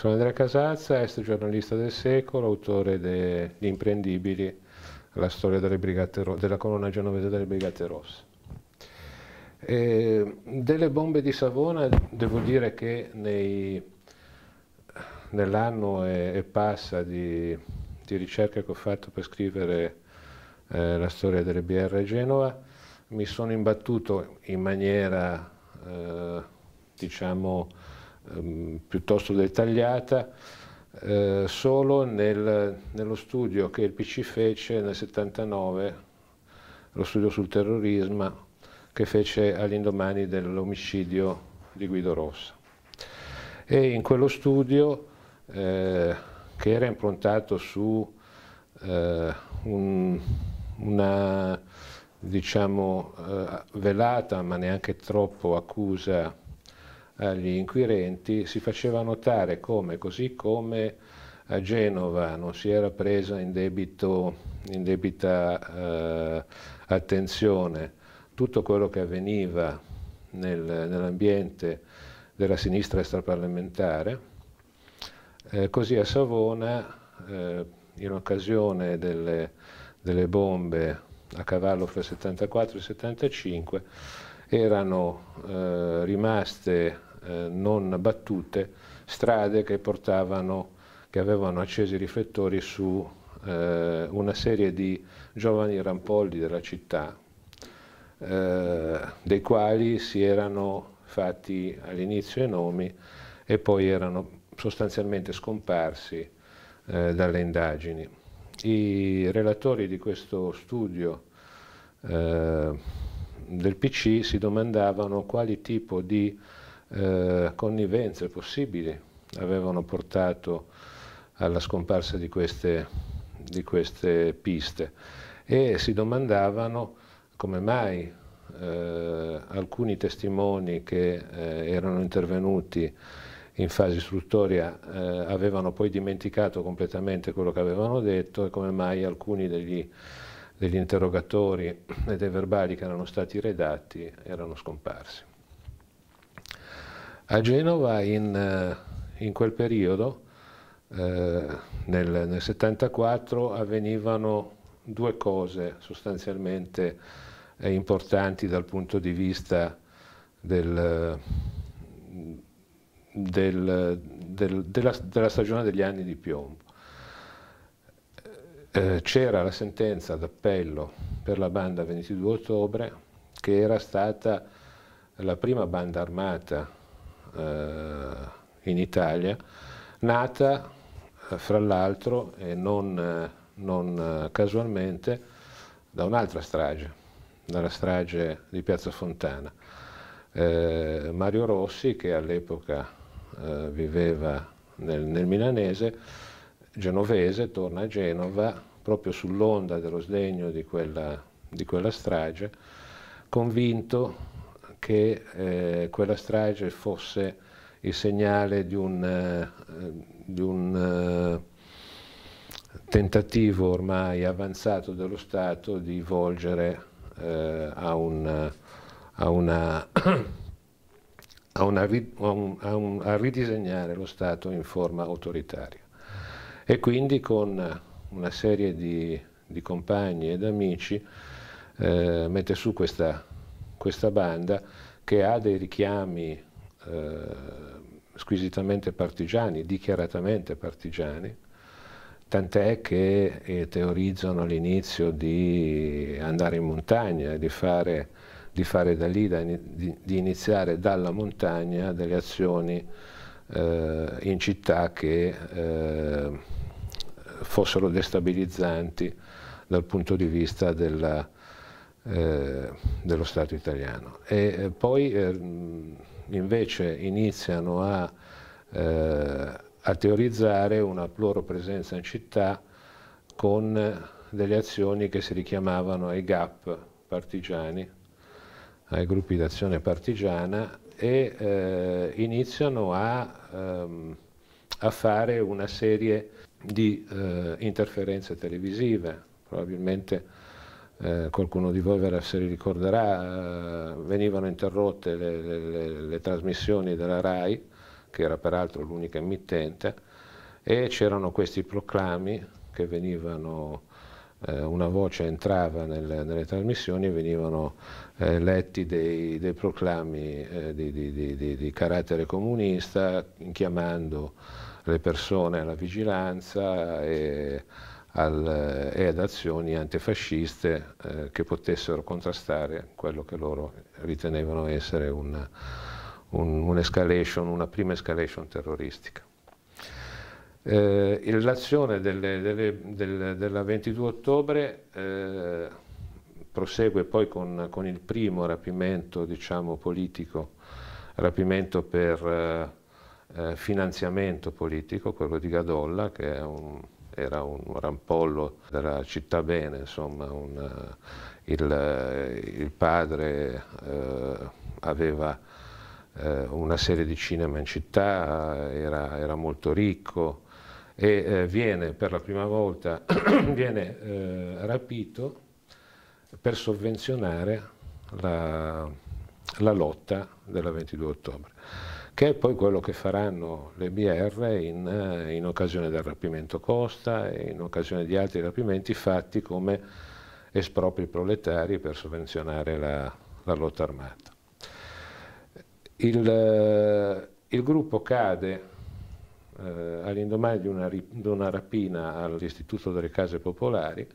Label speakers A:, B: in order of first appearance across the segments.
A: Sono Andrea Casazza, est giornalista del secolo, autore de, di Imprendibili, la storia della colonna genovese delle Brigate Rosse. E delle bombe di Savona devo dire che nell'anno e, e, passa di, di, ricerca che ho fatto per scrivere eh, la storia delle BR Genova mi sono imbattuto in maniera eh, diciamo Ehm, piuttosto dettagliata eh, solo nel, nello studio che il PC fece nel 79, lo studio sul terrorismo che fece all'indomani dell'omicidio di Guido Rossa. E in quello studio, eh, che era improntato su eh, un, una diciamo, eh, velata ma neanche troppo accusa agli eh, inquirenti, si faceva notare come, così come a eh, Genova non si era presa in, debito, in debita eh, attenzione tutto quello che avveniva nel, nell'ambiente della sinistra extraparlamentare, eh, così a Savona, eh, in occasione delle, delle bombe a cavallo fra 74 e 75 erano eh, rimaste eh, non battute strade che portavano, che avevano accesi i riflettori su eh, una serie di giovani rampolli della città, eh, dei quali si erano fatti all'inizio i nomi e poi erano sostanzialmente scomparsi eh, dalle indagini. I relatori di questo studio eh, del PC si domandavano quali tipo di eh, connivenze possibili avevano portato alla scomparsa di queste, di queste piste e si domandavano come mai eh, alcuni testimoni che eh, erano intervenuti in fase istruttoria eh, avevano poi dimenticato completamente quello che avevano detto e come mai alcuni degli, degli interrogatori e dei verbali che erano stati redatti erano scomparsi. A Genova in, eh, in quel periodo, eh, nel, nel 74, avvenivano due cose sostanzialmente eh, importanti dal punto di vista del, del, del, della, della, stagione degli anni di piombo. Eh, C'era la sentenza d'appello per la banda 22 ottobre che era stata la prima banda armata eh, in Italia, nata eh, fra l'altro e non, eh, non casualmente da un'altra strage, dalla strage di Piazza Fontana. Eh, Mario Rossi, che all'epoca eh, viveva nel, nel, milanese, genovese, torna a Genova proprio sull'onda dello sdegno di quella, di quella strage, convinto che eh, quella strage fosse il segnale di un, eh, di un eh, tentativo ormai avanzato dello Stato di volgere eh, a, un, a, una, a, una, a, un, a ridisegnare lo Stato in forma autoritaria. E quindi con una serie di, di compagni ed amici eh, mette su questa questa banda che ha dei richiami eh, squisitamente partigiani, dichiaratamente partigiani, tant'è che eh, teorizzano l'inizio di andare in montagna, di fare, di fare da lì, da, di, di, iniziare dalla montagna delle azioni eh, in città che eh, fossero destabilizzanti dal punto di vista della eh, dello Stato italiano. E eh, poi eh, invece iniziano a, a teorizzare una loro presenza in città con delle azioni che si richiamavano ai GAP partigiani, ai gruppi d'azione partigiana e eh, iniziano a, ehm, a, fare una serie di eh, interferenze televisive, probabilmente eh, qualcuno di voi se li ricorderà, eh, venivano interrotte le, le, le, le, trasmissioni della RAI, che era peraltro l'unica emittente, e c'erano questi proclami che venivano, eh, una voce entrava nel, nelle trasmissioni e venivano eh, letti dei, dei proclami di, di, di, di carattere comunista, chiamando le persone alla vigilanza. E, al, eh, e ad azioni antifasciste eh, che potessero contrastare quello che loro ritenevano essere una, un, un una prima escalation terroristica. Eh, l'azione del, della 22 ottobre eh, prosegue poi con, con, il primo rapimento diciamo, politico, rapimento per eh, eh finanziamento politico, quello di Gadolla, che è un, era un rampollo della città bene, insomma, un, eh, il, eh, il, padre eh, aveva eh, una serie di cinema in città, era, era molto ricco e eh, viene per la prima volta viene, eh, rapito per sovvenzionare la, la lotta della 22 ottobre che è poi quello che faranno le BR in, eh, in occasione del rapimento Costa e in occasione di altri rapimenti fatti come espropri proletari per sovvenzionare la, la lotta armata. Il, eh, il gruppo cade eh, all'indomani di, di una rapina all'Istituto delle Case Popolari,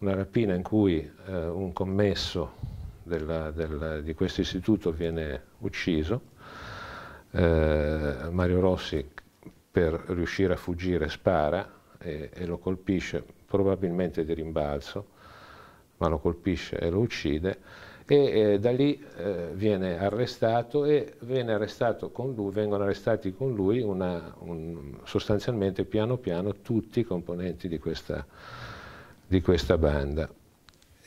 A: una rapina in cui eh, un commesso della, della, di questo istituto viene ucciso eh, Mario Rossi per riuscire a fuggire spara e, e lo colpisce probabilmente di rimbalzo, ma lo colpisce e lo uccide e eh, da lì eh, viene arrestato e viene arrestato lui, vengono arrestati con lui una, un, sostanzialmente piano piano tutti i componenti di questa, di questa banda.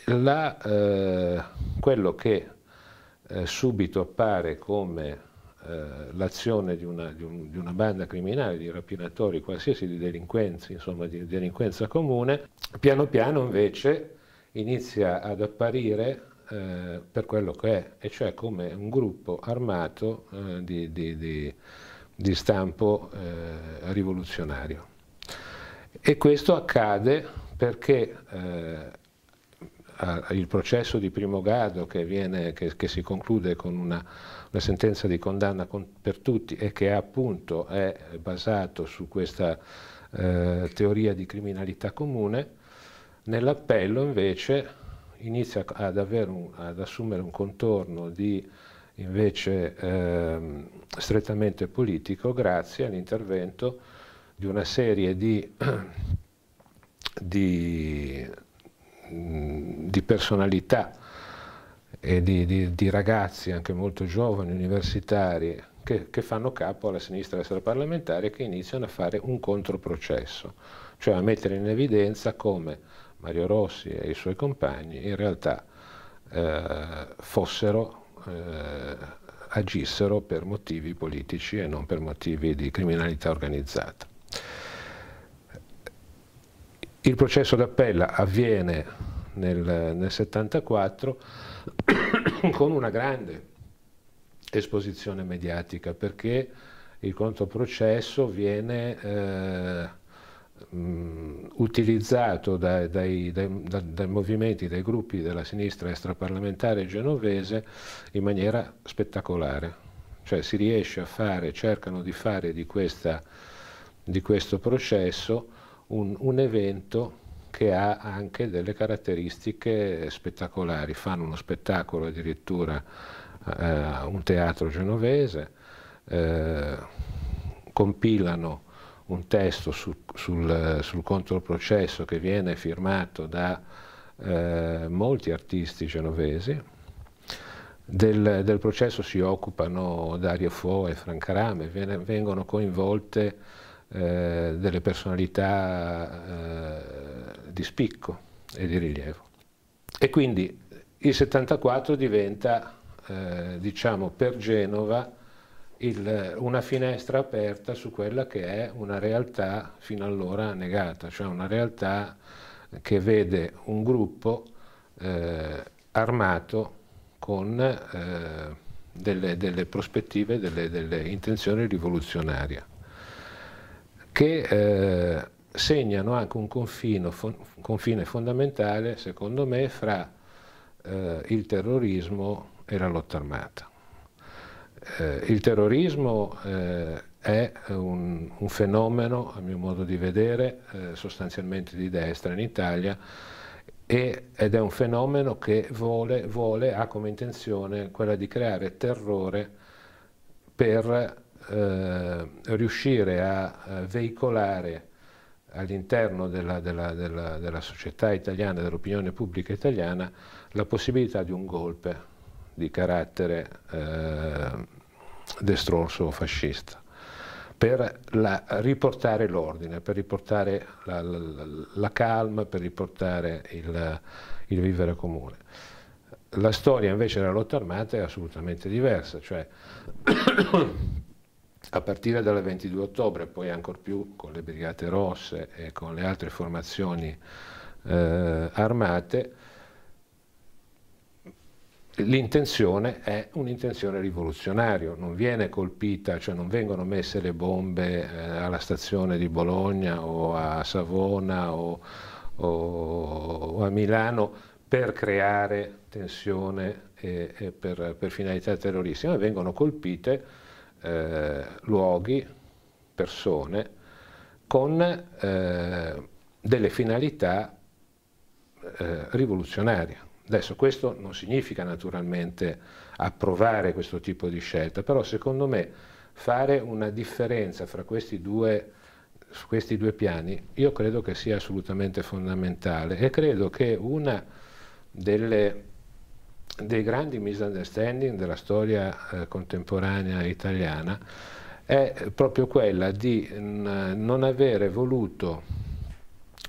A: La, eh, quello che eh, subito appare come eh, l'azione di una, di, un, di una, banda criminale, di rapinatori, qualsiasi, di delinquenzi, insomma di delinquenza comune, piano piano invece inizia ad apparire eh, per quello che è, e cioè come un gruppo armato eh, di, di, stampo eh, rivoluzionario. E questo accade perché eh, il processo di primo grado che, viene, che, che si conclude con una la sentenza di condanna con, per tutti e che appunto è basato su questa eh, teoria di criminalità comune, nell'appello invece inizia ad, un, ad, assumere un contorno di invece ehm, strettamente politico grazie all'intervento di una serie di, di, di personalità e di, di, di, ragazzi anche molto giovani, universitari, che, che fanno capo alla sinistra extraparlamentare e che iniziano a fare un controprocesso, cioè a mettere in evidenza come Mario Rossi e i suoi compagni in realtà eh, fossero, eh, agissero per motivi politici e non per motivi di criminalità organizzata. Il processo d'appello avviene nel 1974 con una grande esposizione mediatica perché il controprocesso viene eh, mh, mm, utilizzato dai, dai, dai, dai, movimenti, dai gruppi della sinistra extraparlamentare genovese in maniera spettacolare. Cioè si riesce a fare, cercano di fare di, questa, di questo processo un, un evento che ha anche delle caratteristiche spettacolari, fanno uno spettacolo addirittura eh, un teatro genovese, eh, compilano un testo su, sul, sul, controprocesso che viene firmato da eh, molti artisti genovesi, del, del, processo si occupano Dario Fo e Franca Rame, vengono coinvolte eh, delle personalità eh, di spicco e di rilievo. E quindi il 74 diventa, eh, diciamo, per Genova il, una finestra aperta su quella che è una realtà fino allora negata, cioè una realtà che vede un gruppo eh, armato con eh, delle, delle, prospettive, delle, delle intenzioni rivoluzionarie, che eh, segnano anche un confine, confine fondamentale, secondo me, fra eh, il terrorismo e la lotta armata. Eh, il terrorismo eh, è un, un, fenomeno, a mio modo di vedere, eh, sostanzialmente di destra in Italia e, ed è un fenomeno che vuole, vuole, ha come intenzione quella di creare terrore per eh, riuscire a eh, veicolare all'interno della, della, della, della, società italiana, dell'opinione pubblica italiana, la possibilità di un golpe di carattere eh, destrorso o fascista per la, riportare l'ordine, per riportare la, la, la, calma, per riportare il, il, vivere comune. La storia invece della lotta armata è assolutamente diversa, cioè a partire dal 22 ottobre, poi ancor più con le Brigate Rosse e con le altre formazioni eh, armate, l'intenzione è un'intenzione rivoluzionaria, non viene colpita, cioè non vengono messe le bombe eh, alla stazione di Bologna o a Savona o, o, o a Milano per creare tensione e, e per, per finalità terroristiche, ma vengono colpite eh, luoghi, persone, con eh, delle finalità eh, rivoluzionarie. Adesso questo non significa naturalmente approvare questo tipo di scelta, però secondo me fare una differenza fra questi due, questi due piani io credo che sia assolutamente fondamentale e credo che una delle dei grandi misunderstanding della storia eh, contemporanea italiana è proprio quella di mm, non avere voluto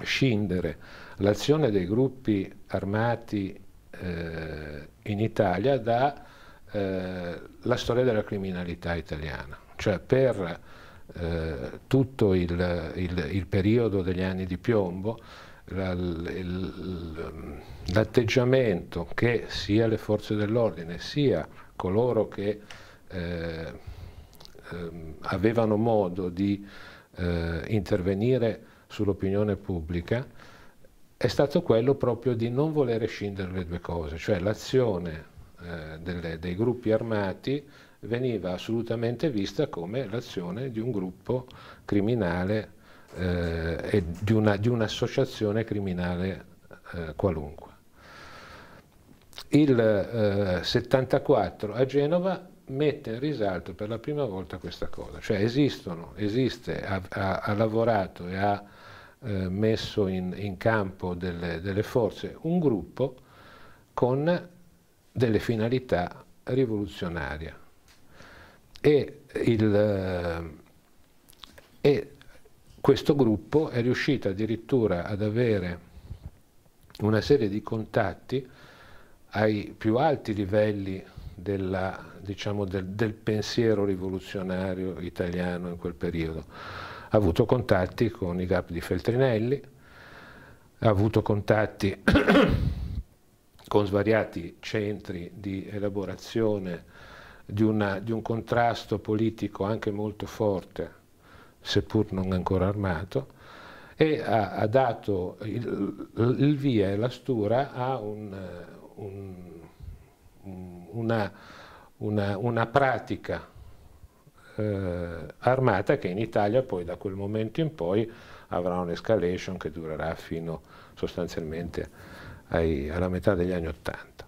A: scindere l'azione dei gruppi armati eh, in Italia dalla eh, storia della criminalità italiana. Cioè per eh, tutto il, il, il periodo degli anni di piombo l'atteggiamento che sia le forze dell'ordine sia coloro che eh, ehm, avevano modo di eh, intervenire sull'opinione pubblica è stato quello proprio di non volere scindere le due cose, cioè l'azione eh, dei gruppi armati veniva assolutamente vista come l'azione di un gruppo criminale eh, e di, una, di un'associazione criminale eh, qualunque. Il eh, 74 a Genova mette in risalto per la prima volta questa cosa, cioè esistono, esiste, ha, ha, ha lavorato e ha eh, messo in, in campo delle, delle forze un gruppo con delle finalità rivoluzionarie. E, il, eh, e questo gruppo è riuscito addirittura ad avere una serie di contatti ai più alti livelli della, diciamo, del, del, pensiero rivoluzionario italiano in quel periodo. Ha avuto contatti con i GAP di Feltrinelli, ha avuto contatti con svariati centri di elaborazione di, una, di un contrasto politico anche molto forte seppur non ancora armato, e ha, ha dato il, il, via e la stura a eh, un, un, una, una, una, pratica eh, armata che in Italia poi da quel momento in poi avrà un'escalation che durerà fino sostanzialmente ai, alla metà degli anni Ottanta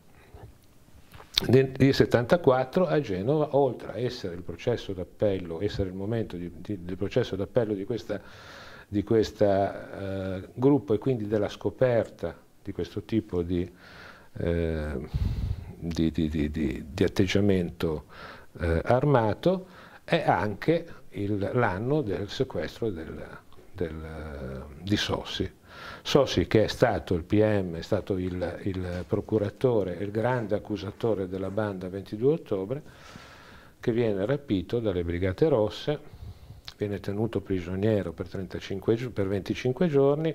A: di 74 a Genova, oltre a essere il processo d'appello, essere il momento di, di, del processo d'appello di questo eh, gruppo e quindi della scoperta di questo tipo di, eh, di atteggiamento eh, armato, è anche l'anno del sequestro del, del, di Sossi Sossi che è stato il PM, è stato il, il procuratore, il grande accusatore della banda 22 ottobre, che viene rapito dalle Brigate Rosse, viene tenuto prigioniero per, 35, per 25 giorni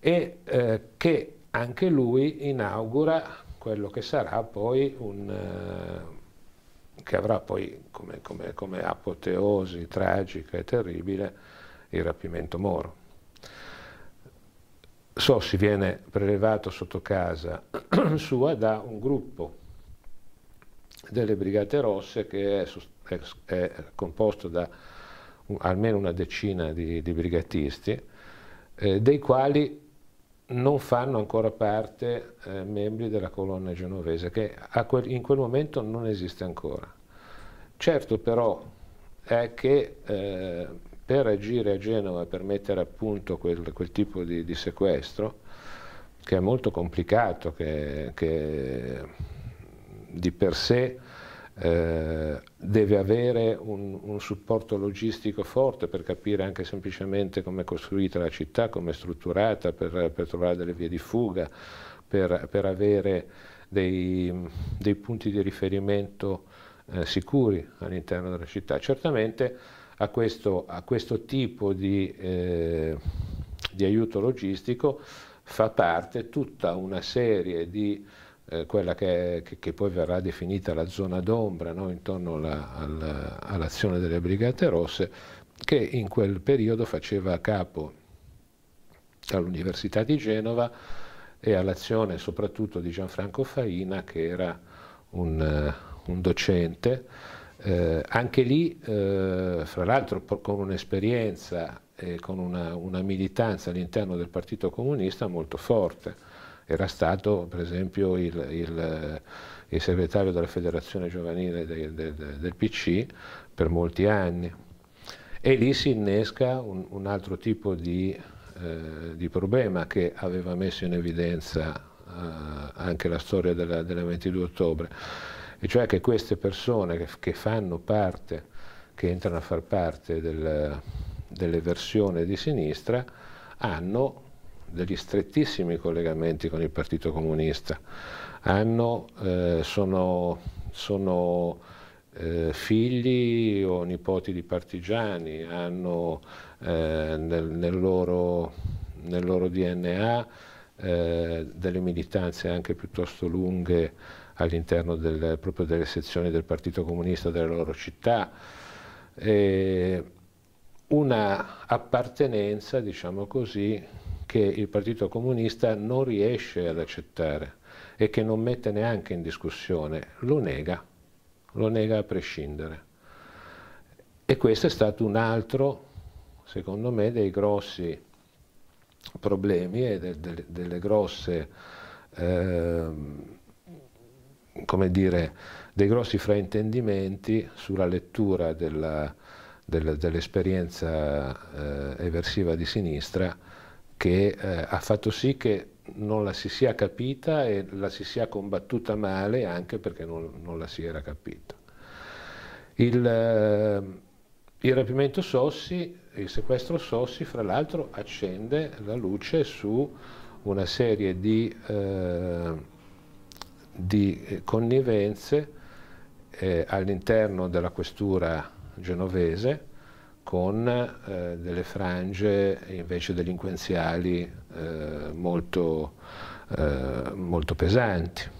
A: e eh, che anche lui inaugura quello che sarà poi un... Eh, che avrà poi come, come, come apoteosi tragica e terribile il rapimento Moro. Sossi viene prelevato sotto casa sua da un gruppo delle Brigate Rosse che è, è, è composto da un, almeno una decina di, di brigatisti, eh, dei quali non fanno ancora parte eh, membri della colonna genovese, che quel, in quel momento non esiste ancora. Certo però è che eh, per agire a Genova e per mettere a punto quel, quel tipo di, di, sequestro, che è molto complicato, che, che di per sé eh, deve avere un, un, supporto logistico forte per capire anche semplicemente come è costruita la città, come è strutturata, per, per trovare delle vie di fuga, per, per avere dei, dei, punti di riferimento eh, sicuri all'interno della città. Certamente a questo, a questo tipo di, eh, di, aiuto logistico fa parte tutta una serie di eh, quella che, che, che, poi verrà definita la zona d'ombra no? intorno all'azione delle Brigate Rosse, che in quel periodo faceva capo all'Università di Genova e all'azione soprattutto di Gianfranco Faina, che era un, eh, un docente eh, anche lì, eh, fra l'altro, con un'esperienza e con una, una militanza all'interno del Partito Comunista molto forte. Era stato, per esempio, il, il, il segretario della Federazione Giovanile de, de, del PC per molti anni. E lì si innesca un, un altro tipo di, eh, di, problema che aveva messo in evidenza eh, anche la storia della, della 22 ottobre e cioè che queste persone che, che fanno parte, che entrano a far parte del, delle versioni di sinistra, hanno degli strettissimi collegamenti con il Partito Comunista, hanno, eh, sono, sono eh, figli o nipoti di partigiani, hanno eh, nel, nel, loro, nel, loro, DNA eh, delle militanze anche piuttosto lunghe all'interno proprio delle sezioni del Partito Comunista della loro città, eh, una appartenenza, diciamo così, che il Partito Comunista non riesce ad accettare e che non mette neanche in discussione, lo nega, lo nega a prescindere. E questo è stato un altro, secondo me, dei grossi problemi e de de delle grosse eh, come dire, dei grossi fraintendimenti sulla lettura dell'esperienza eh, eversiva di sinistra che eh, ha fatto sì che non la si sia capita e la si sia combattuta male anche perché non, non la si era capita. Il, eh, il rapimento Sossi, il sequestro Sossi, fra l'altro accende la luce su una serie di eh, di eh, connivenze eh, all'interno della questura genovese con eh, delle frange invece delinquenziali eh, molto, eh, molto, pesanti.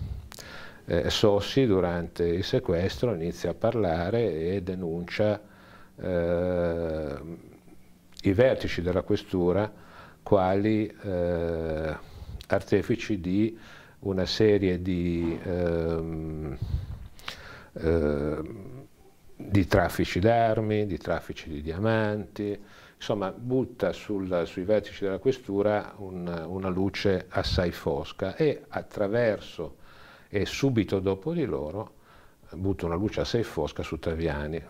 A: Eh, Sossi durante il sequestro inizia a parlare e denuncia i vertici della questura quali artefici di una serie di, ehm, eh, di, traffici d'armi, di traffici di diamanti, insomma butta sul, sui vertici della questura un, una luce assai fosca e attraverso e subito dopo di loro eh, butta una luce assai fosca su Taviani.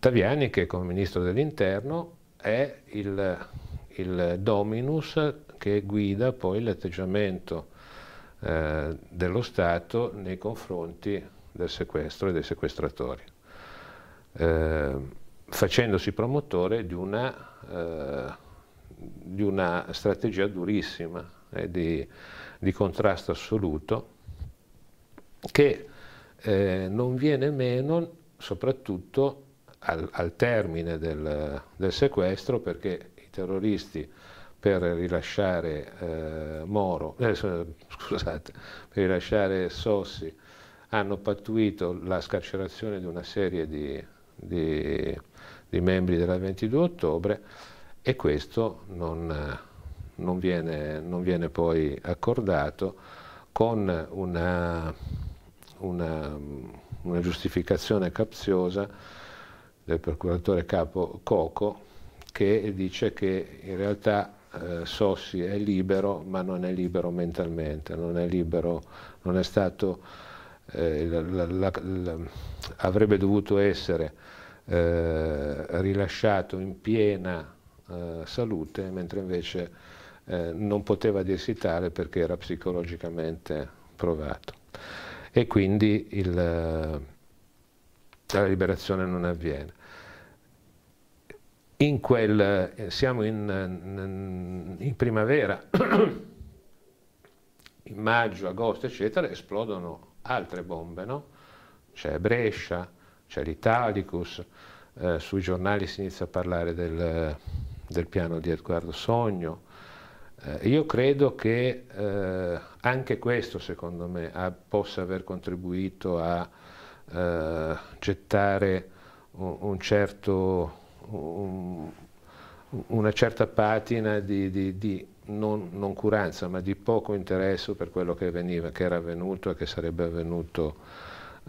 A: Taviani che come ministro dell'interno è il, il dominus che guida poi l'atteggiamento eh, dello Stato nei confronti del sequestro e dei sequestratori, eh, facendosi promotore di una, eh, di una strategia durissima di, di, contrasto assoluto che eh, non viene meno soprattutto al, al termine del, del sequestro perché i terroristi per rilasciare, eh, Moro, eh, scusate, per rilasciare Sossi hanno pattuito la scarcerazione di una serie di, di, di membri della 22 ottobre e questo non, non, viene, non viene, poi accordato con una, una, una giustificazione capziosa del procuratore capo Coco che dice che in realtà eh, Sossi è libero, ma non è libero mentalmente, non è libero, non è stato, eh, la, la, la, avrebbe dovuto essere eh, rilasciato in piena eh, salute, mentre invece eh, non poteva dirsi tale perché era psicologicamente provato. E quindi il, eh, la liberazione non avviene in quel, eh, siamo in, eh, in primavera, in maggio, agosto, eccetera, esplodono altre bombe, no? C'è Brescia, c'è l'Italicus, eh, sui giornali si inizia a parlare del, del piano di Edgardo Sogno. Eh, io credo che eh, anche questo, secondo me, a, possa aver contribuito a eh, gettare un, un certo un, una certa patina di, di, di non, non, curanza, ma di poco interesse per quello che, veniva, che era avvenuto e che sarebbe avvenuto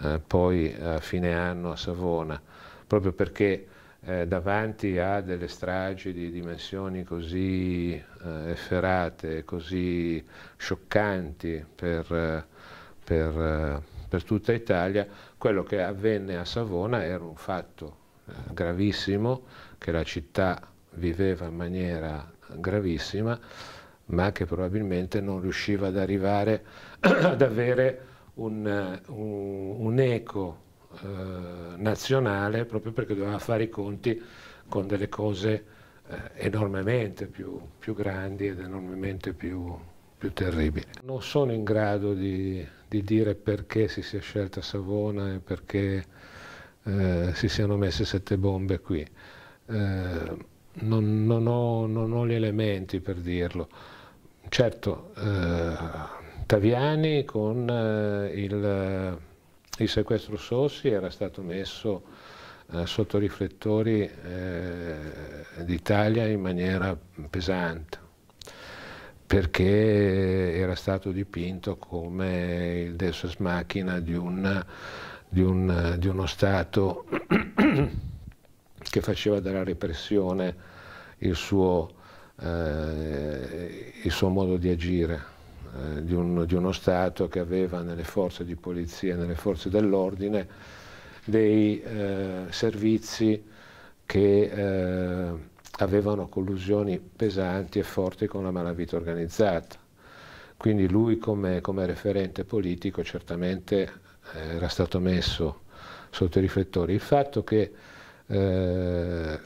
A: eh, poi a fine anno a Savona, proprio perché eh, davanti a delle stragi di dimensioni così eh, efferate, così scioccanti per, eh, per, eh, per tutta Italia, quello che avvenne a Savona era un fatto gravissimo, che la città viveva in maniera gravissima, ma che probabilmente non riusciva ad arrivare ad avere un, un, un eco eh, nazionale proprio perché doveva fare i conti con delle cose eh, enormemente più, più, grandi ed enormemente più, più, terribili. Non sono in grado di, di dire perché si sia scelta Savona e perché eh, si siano messe sette bombe qui. Eh, non, non, ho, non, ho, gli elementi per dirlo. Certo, eh, Taviani con eh, il, eh, il, sequestro Sossi era stato messo sotto riflettori d'Italia in maniera pesante perché era stato dipinto come il deus ex machina di un di, un, di uno Stato che faceva della repressione il suo, eh, il suo modo di agire, eh, di, un, di, uno Stato che aveva nelle forze di polizia, nelle forze dell'ordine, dei eh, servizi che eh, avevano collusioni pesanti e forti con la malavita organizzata. Quindi lui come, come referente politico certamente era stato messo sotto i riflettori, il fatto che eh,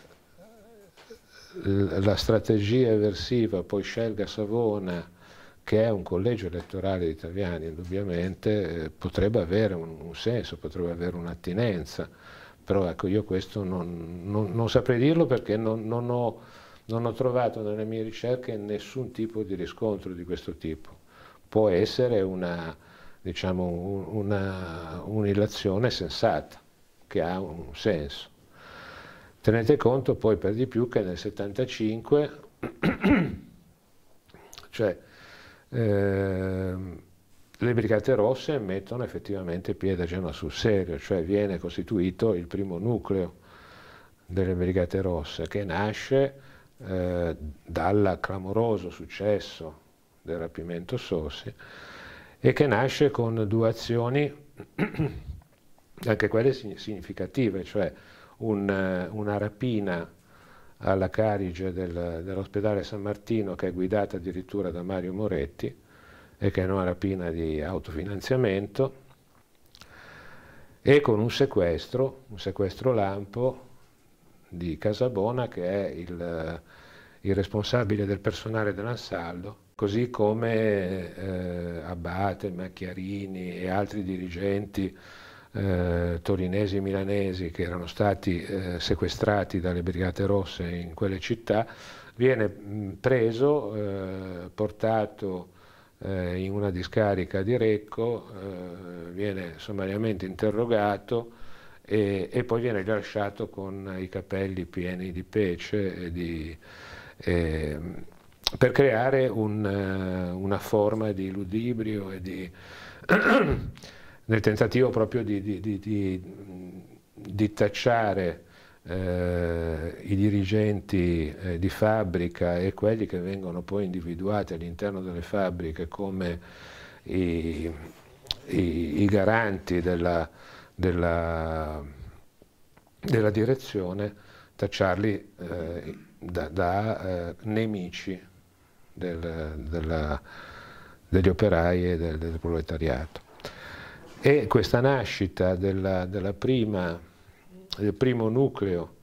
A: la strategia eversiva poi scelga Savona, che è un collegio elettorale di italiani indubbiamente, eh, potrebbe avere un, un, senso, potrebbe avere un'attinenza, però ecco io questo non, non, non saprei dirlo perché non ho, non ho trovato nelle mie ricerche nessun tipo di riscontro di questo tipo. Può essere una, diciamo, una un'illazione sensata, che ha un senso. Tenete conto poi per di più che nel 75, cioè, eh, le Brigate Rosse mettono effettivamente piede a Genova sul serio, cioè viene costituito il primo nucleo delle Brigate Rosse che nasce eh, dal clamoroso successo del rapimento Sossi e che nasce con due azioni, anche quelle significative, cioè un, eh, una rapina alla Carige del, dell'ospedale San Martino che è guidata addirittura da Mario Moretti e che è una rapina di autofinanziamento e con un sequestro, un sequestro lampo di Casabona che è il, eh, il responsabile del personale dell'Ansaldo così come eh, Abate, Macchiarini e altri dirigenti eh, torinesi e milanesi che erano stati eh, sequestrati dalle Brigate Rosse in quelle città, viene mm, preso, eh, portato eh, in una discarica di Recco, eh, viene sommariamente interrogato e, e, poi viene rilasciato con i capelli pieni di pece e di... E, per creare un, eh, una forma di ludibrio e di, nel tentativo proprio di, di, di, di tacciare eh, i dirigenti eh, di fabbrica e quelli che vengono poi individuati all'interno delle fabbriche come i, i, i garanti della, della, della, direzione, tacciarli eh, da, da eh, nemici del, della, degli operai e del, del, proletariato. E questa nascita della, della prima, del primo nucleo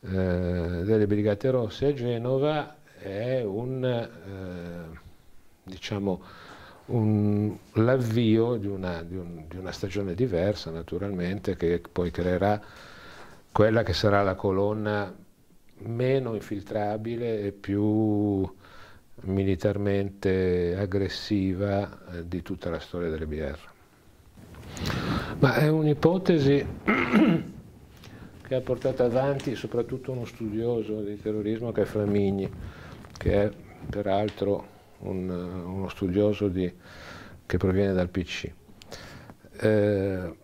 A: eh, delle Brigate Rosse a Genova è un, eh, diciamo, l'avvio di, di, un, di una stagione diversa naturalmente che poi creerà quella che sarà la colonna meno infiltrabile e più militarmente aggressiva eh, di tutta la storia delle BR. Ma è un'ipotesi che ha portato avanti soprattutto uno studioso di terrorismo che è Flamigni, che è peraltro un, eh, uno studioso di, che proviene dal PC. Eh,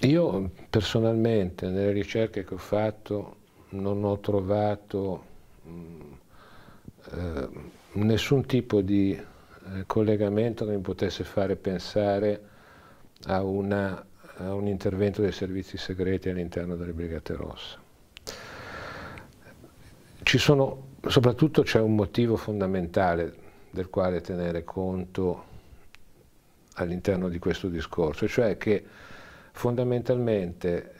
A: io personalmente nelle ricerche che ho fatto non ho trovato mh, mm, eh, nessun tipo di eh, collegamento che mi potesse fare pensare a, una, a un intervento dei servizi segreti all'interno delle Brigate Rosse. Sono, soprattutto c'è un motivo fondamentale del quale tenere conto all'interno di questo discorso, cioè che fondamentalmente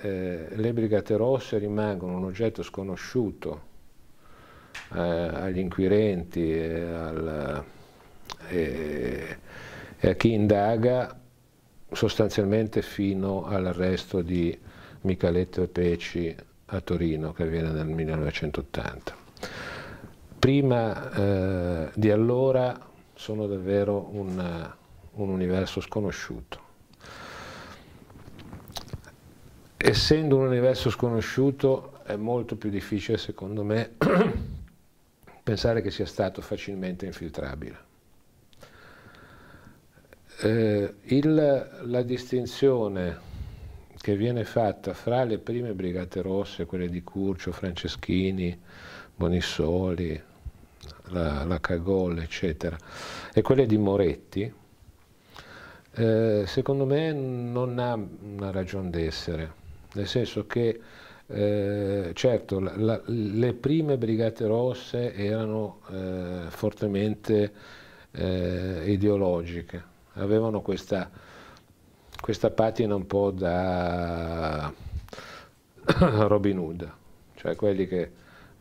A: eh, le Brigate Rosse rimangono un oggetto sconosciuto eh, agli inquirenti e, al, e, e, a chi indaga sostanzialmente fino all'arresto di Micheletto e Peci a Torino che avviene nel 1980. Prima eh, di allora sono davvero un, un universo sconosciuto. Essendo un universo sconosciuto è molto più difficile secondo me pensare che sia stato facilmente infiltrabile. Eh, il, la distinzione che viene fatta fra le prime brigate rosse, quelle di Curcio, Franceschini, Bonissoli, la, la Cagol, eccetera, e quelle di Moretti, eh, secondo me non ha una ragione d'essere, nel senso che eh, certo, la, la, le prime brigate rosse erano eh, fortemente eh, ideologiche, avevano questa, questa, patina un po' da Robin Hood, cioè quelli che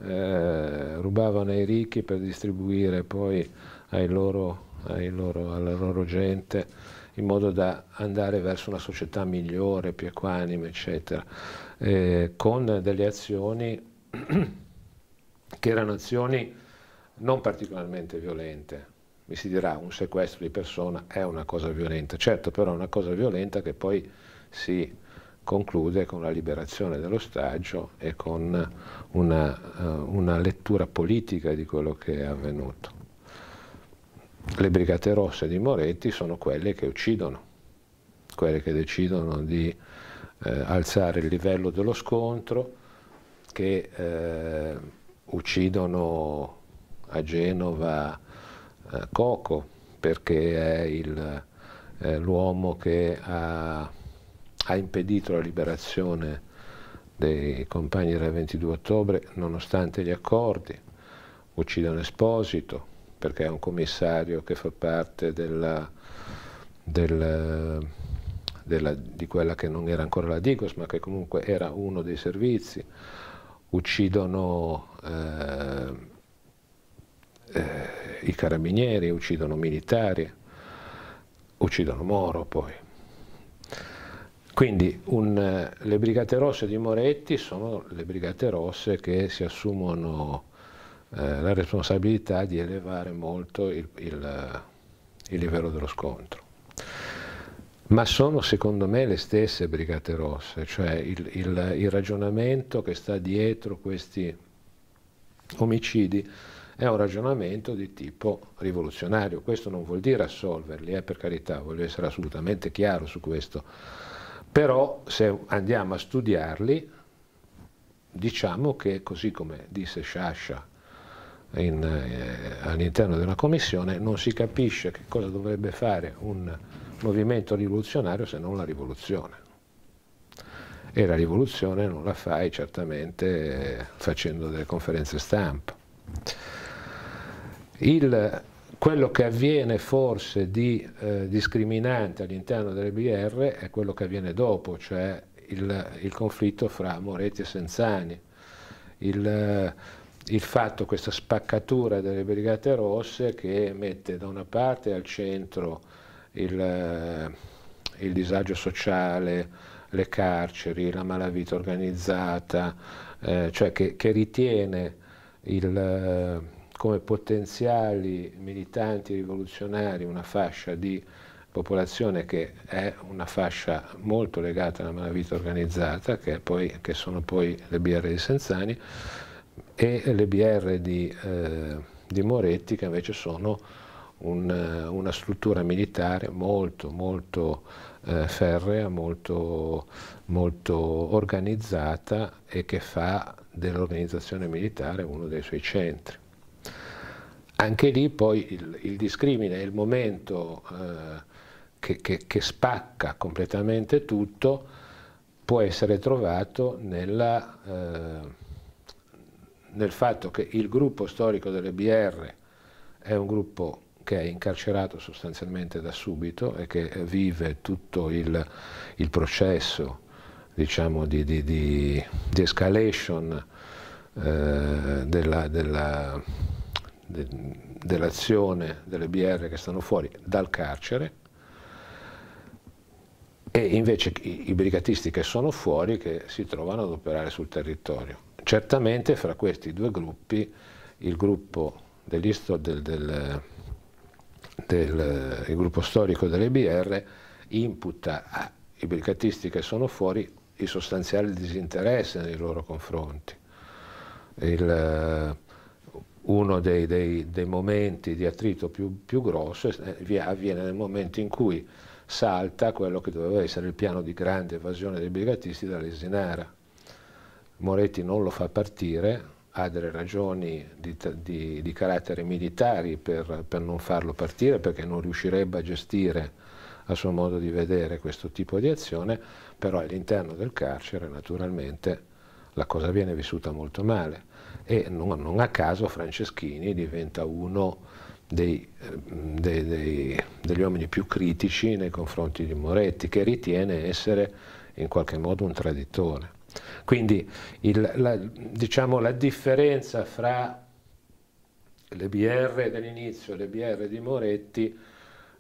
A: eh, rubavano ai ricchi per distribuire poi ai loro, ai loro, alla loro gente in modo da andare verso una società migliore, più equanime, eccetera, eh, con delle azioni che erano azioni non particolarmente violente. Mi si dirà un sequestro di persona è una cosa violenta, certo però è una cosa violenta che poi si conclude con la liberazione dell'ostaggio e con una, eh, una lettura politica di quello che è avvenuto le Brigate Rosse di Moretti sono quelle che uccidono, quelle che decidono di eh, alzare il livello dello scontro, che eh, uccidono a Genova eh, Coco perché è eh, l'uomo che ha, ha, impedito la liberazione dei compagni del 22 ottobre nonostante gli accordi, uccidono Esposito, perché è un commissario che fa parte della, della, della, di quella che non era ancora la Digos, ma che comunque era uno dei servizi. Uccidono eh, eh, i carabinieri, uccidono militari, uccidono Moro poi. Quindi un, eh, le Brigate Rosse di Moretti sono le Brigate Rosse che si assumono eh, la responsabilità di elevare molto il, il, il livello dello scontro ma sono secondo me le stesse brigate rosse, cioè il, il, il, ragionamento che sta dietro questi omicidi è un ragionamento di tipo rivoluzionario, questo non vuol dire assolverli, eh, per carità, voglio essere assolutamente chiaro su questo, però se andiamo a studiarli diciamo che così come disse Sciascia eh, all'interno della Commissione, non si capisce che cosa dovrebbe fare un movimento rivoluzionario se non la rivoluzione. E la rivoluzione non la fai certamente eh, facendo delle conferenze stampa. Il, quello che avviene forse di eh, discriminante all'interno delle BR è quello che avviene dopo, cioè il, il conflitto fra Moretti e Senzani, il, il fatto, questa spaccatura delle Brigate Rosse che mette da una parte al centro il, eh, il disagio sociale, le carceri, la malavita organizzata, eh, cioè che, che ritiene il, eh, come potenziali militanti rivoluzionari una fascia di popolazione che è una fascia molto legata alla malavita organizzata, che, poi, che sono poi le BR di Senzani, e le BR di, eh, di Moretti che invece sono un, eh, una struttura militare molto, molto eh, ferrea, molto, molto organizzata e che fa dell'organizzazione militare uno dei suoi centri. Anche lì poi il, il discrimine è il momento eh, che, che, che, spacca completamente tutto, può essere trovato nella... Eh, nel fatto che il gruppo storico delle BR è un gruppo che è incarcerato sostanzialmente da subito e che vive tutto il, il processo diciamo, di, di, di, di, escalation eh, dell'azione de, dell delle BR che stanno fuori dal carcere e invece i, i brigatisti che sono fuori che si trovano ad operare sul territorio. Certamente fra questi due gruppi il gruppo, del, del, del, il gruppo storico dell'EBR imputa ai brigatisti che sono fuori il sostanziale disinteresse nei loro confronti. Il, uno dei, dei, dei, momenti di attrito più, più grosso eh, avviene nel momento in cui salta quello che doveva essere il piano di grande evasione dei brigatisti da Lesinara Moretti non lo fa partire, ha delle ragioni di, di, di carattere militari per, per, non farlo partire perché non riuscirebbe a gestire a suo modo di vedere questo tipo di azione, però all'interno del carcere naturalmente la cosa viene vissuta molto male e non, non a caso Franceschini diventa uno dei, mm, dei, dei, degli uomini più critici nei confronti di Moretti che ritiene essere in qualche modo un traditore. Quindi il, la, diciamo, la differenza fra le BR dell'inizio e le BR di Moretti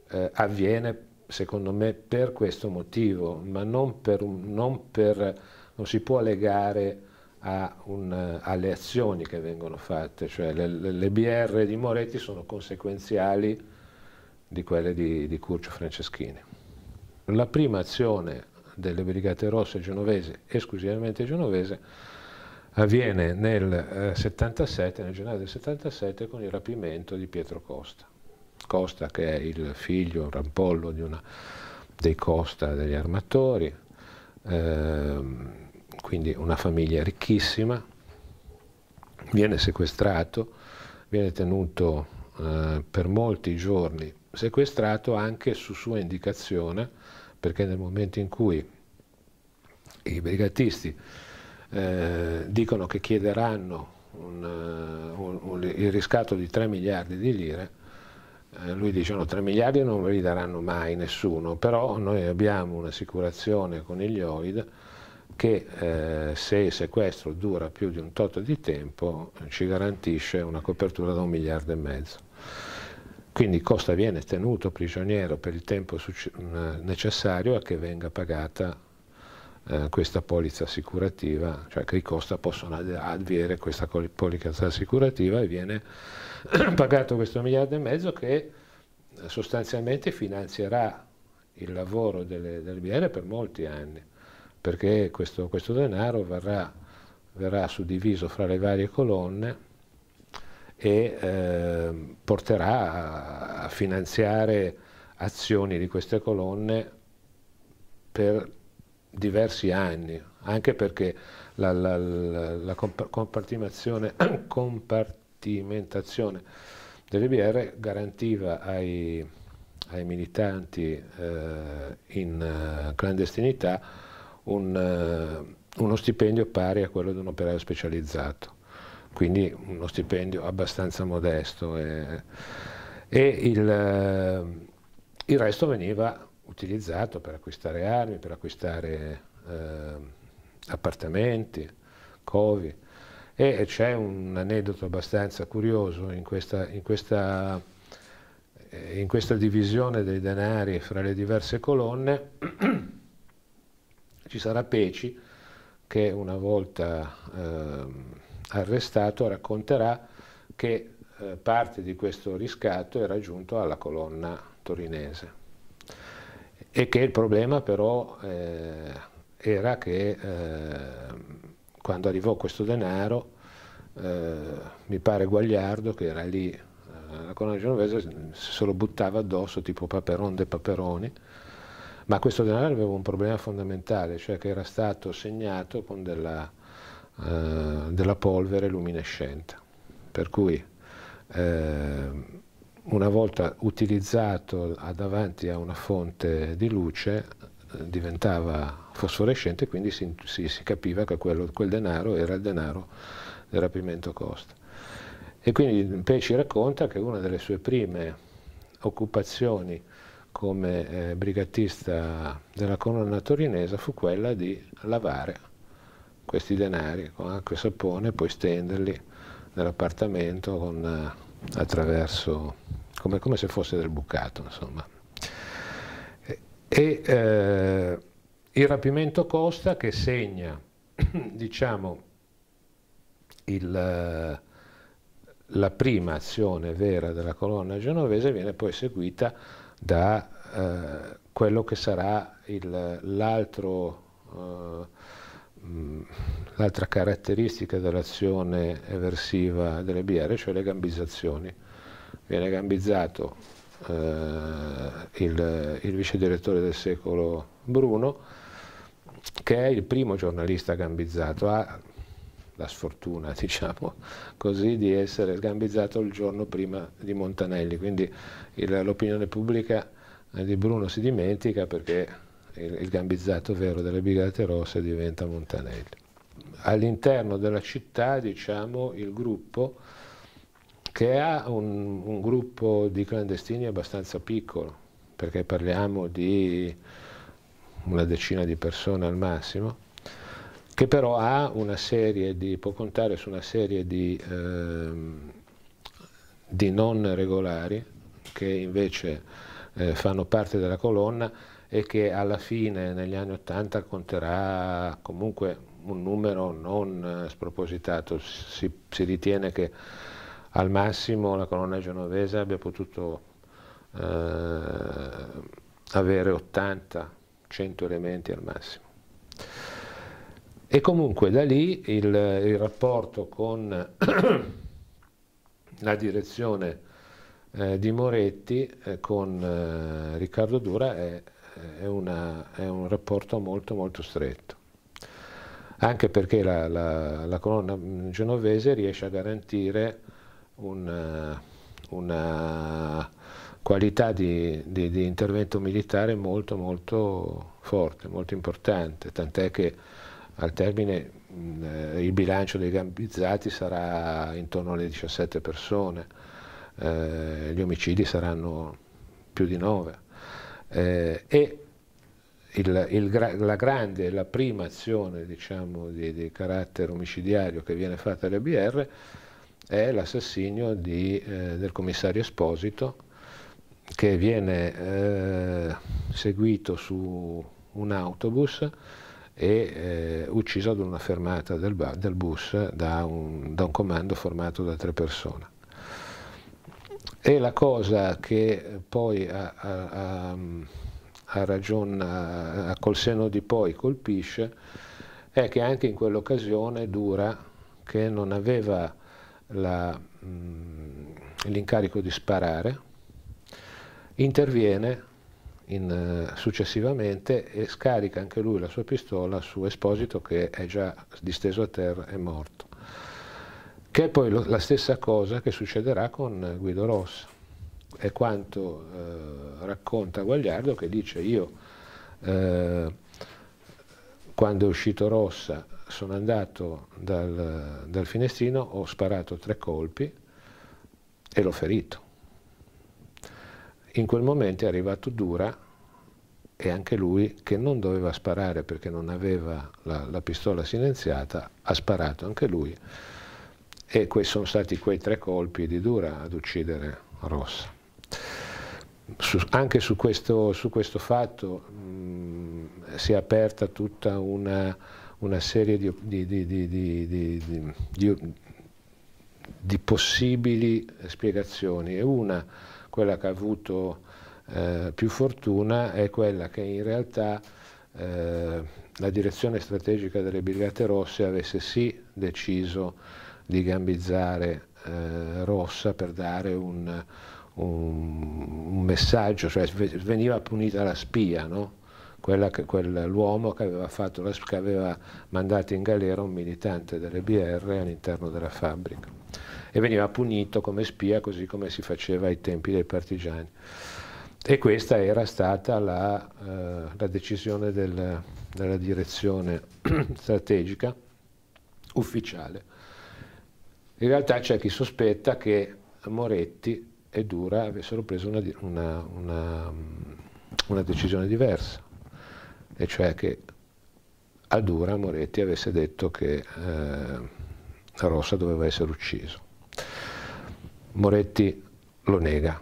A: eh, avviene secondo me per questo motivo, ma non, per, non, per, non si può legare un, eh, alle azioni che vengono fatte, cioè le, le, le, BR di Moretti sono conseguenziali di quelle di, di Curcio Franceschini. La prima azione delle Brigate Rosse genovese, esclusivamente genovese, avviene nel 77, eh, nel gennaio del 77, con il rapimento di Pietro Costa. Costa che è il figlio, un rampollo una, dei Costa degli armatori, ehm, quindi una famiglia ricchissima, viene sequestrato, viene tenuto eh, per molti giorni sequestrato anche su sua indicazione perché nel momento in cui i brigatisti eh, dicono che chiederanno un, eh, un, un, il riscatto di 3 miliardi di lire, eh, lui dice no 3 miliardi non ve li daranno mai nessuno, però noi abbiamo un'assicurazione con gli OID che eh, se il sequestro dura più di un tot di tempo ci garantisce una copertura da un miliardo e mezzo. Quindi Costa viene tenuto prigioniero per il tempo mm, necessario a che venga pagata eh, questa polizza assicurativa, cioè che i Costa possono avviare questa polizza assicurativa e viene pagato questo miliardo e mezzo che eh, sostanzialmente finanzierà il lavoro delle, dell'IBR per molti anni, perché questo, questo denaro verrà, verrà suddiviso fra le varie colonne e eh, porterà a, finanziare azioni di queste colonne per diversi anni, anche perché la, la, la, la compartimentazione dell'IBR garantiva ai, ai militanti eh, in eh, clandestinità un, eh, uno stipendio pari a quello di un operaio specializzato quindi uno stipendio abbastanza modesto. E, eh. e il, eh, il, resto veniva utilizzato per acquistare armi, per acquistare eh, appartamenti, covi. E c'è un aneddoto abbastanza curioso in questa, in, questa, eh, in questa divisione dei denari fra le diverse colonne. Ci sarà Peci che una volta... Eh, arrestato racconterà che eh, parte di questo riscatto era giunto alla colonna torinese e che il problema però eh, era che eh, quando arrivò questo denaro eh, mi pare Guagliardo che era lì eh, la colonna genovese se lo buttava addosso tipo paperon de paperoni ma questo denaro aveva un problema fondamentale cioè che era stato segnato con della eh, della polvere luminescente. Per cui eh, una volta utilizzato davanti a una fonte di luce eh, diventava fosforescente, quindi si, si, si capiva che quello, quel denaro era il denaro del rapimento Costa. E quindi Pesci racconta che una delle sue prime occupazioni come eh, brigatista della colonna torinese fu quella di lavare questi denari con acqua e sapone e poi stenderli nell'appartamento eh, attraverso, come, come, se fosse del bucato insomma. E, e eh, il rapimento Costa che segna, diciamo, il, eh, la prima azione vera della colonna genovese viene poi seguita da eh, quello che sarà l'altro... Eh, Mm, l'altra caratteristica dell'azione eversiva delle BR, cioè le gambizzazioni. Viene gambizzato eh, il, il vice direttore del secolo Bruno, che è il primo giornalista gambizzato, ha la sfortuna, diciamo così, di essere gambizzato il giorno prima di Montanelli, quindi l'opinione pubblica di Bruno si dimentica perché il, il gambizzato vero delle Brigate Rosse diventa Montanelli. All'interno della città, diciamo, il gruppo che ha un, un, gruppo di clandestini abbastanza piccolo, perché parliamo di una decina di persone al massimo, che però ha una serie di, può contare su una serie di, eh, di non regolari che invece eh, fanno parte della colonna e che alla fine negli anni 80 conterà comunque un numero non eh, spropositato. Si, si ritiene che al massimo la colonna genovese abbia potuto eh, avere 80-100 elementi al massimo. E comunque da lì il, il rapporto con la direzione eh, di Moretti eh, con eh, Riccardo Dura è è, una, è, un rapporto molto molto stretto, anche perché la, la, la colonna genovese riesce a garantire una, eh, una qualità di, di, di, intervento militare molto molto forte, molto importante, tant'è che al termine mh, eh, il bilancio dei gambizzati sarà intorno alle 17 persone, eh, gli omicidi saranno più di 9 eh, e il, il, la grande, la prima azione diciamo, di, di, carattere omicidiario che viene fatta alle all'ABR è l'assassinio eh, del commissario Esposito che viene eh, seguito su un autobus e eh, ucciso ad una fermata del, del bus da un, da un comando formato da tre persone. E la cosa che poi a, a, a, a ragion, col seno di poi colpisce è che anche in quell'occasione Dura, che non aveva mm, l'incarico di sparare, interviene in, eh, successivamente e scarica anche lui la sua pistola su Esposito che è già disteso a terra e morto che è poi lo, la stessa cosa che succederà con eh, Guido Rossa. È quanto eh, racconta Guagliardo che dice io eh, quando è uscito Rossa sono andato dal, dal finestrino, ho sparato tre colpi e l'ho ferito. In quel momento è arrivato Dura e anche lui, che non doveva sparare perché non aveva la, la pistola silenziata, ha sparato anche lui e questi sono stati quei tre colpi di Dura ad uccidere Rossa. Su, anche su questo, su questo fatto mh, si è aperta tutta una, una serie di, di, di, di, possibili spiegazioni e una, quella che ha avuto eh, più fortuna, è quella che in realtà eh, la direzione strategica delle Brigate Rosse avesse sì deciso di gambizzare eh, rossa per dare un, un, un, messaggio, cioè veniva punita la spia, no? quell'uomo che, quell che, che aveva mandato in galera un militante delle BR all'interno della fabbrica e veniva punito come spia così come si faceva ai tempi dei partigiani. E questa era stata la, eh, la decisione del, della direzione strategica ufficiale. In realtà c'è chi sospetta che Moretti e Dura avessero preso una, una, una, una decisione diversa, e cioè che a Dura Moretti avesse detto che eh, Rossa doveva essere ucciso. Moretti lo nega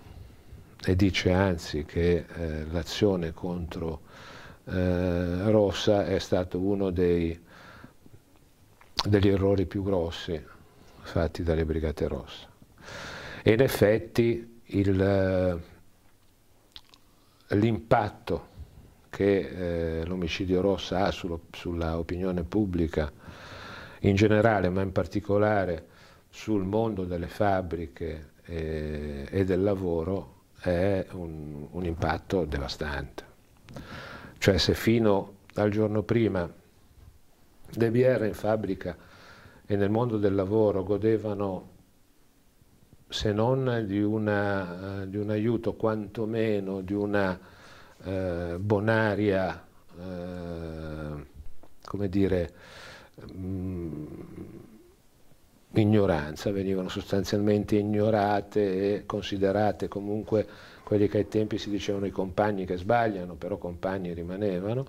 A: e dice anzi che eh, l'azione contro eh, Rossa è stato uno dei, degli errori più grossi fatti dalle Brigate Rosse. E in effetti eh, l'impatto che eh, l'omicidio Rossa ha sullo, sulla opinione pubblica in generale, ma in particolare sul mondo delle fabbriche e, eh, e del lavoro, è un, un impatto devastante. Cioè se fino al giorno prima De Bier in fabbrica e nel mondo del lavoro godevano se non di, una, eh, di un aiuto quantomeno di una eh, bonaria eh, come dire mh, mm, ignoranza, venivano sostanzialmente ignorate e considerate comunque quelli che ai tempi si dicevano i compagni che sbagliano, però compagni rimanevano,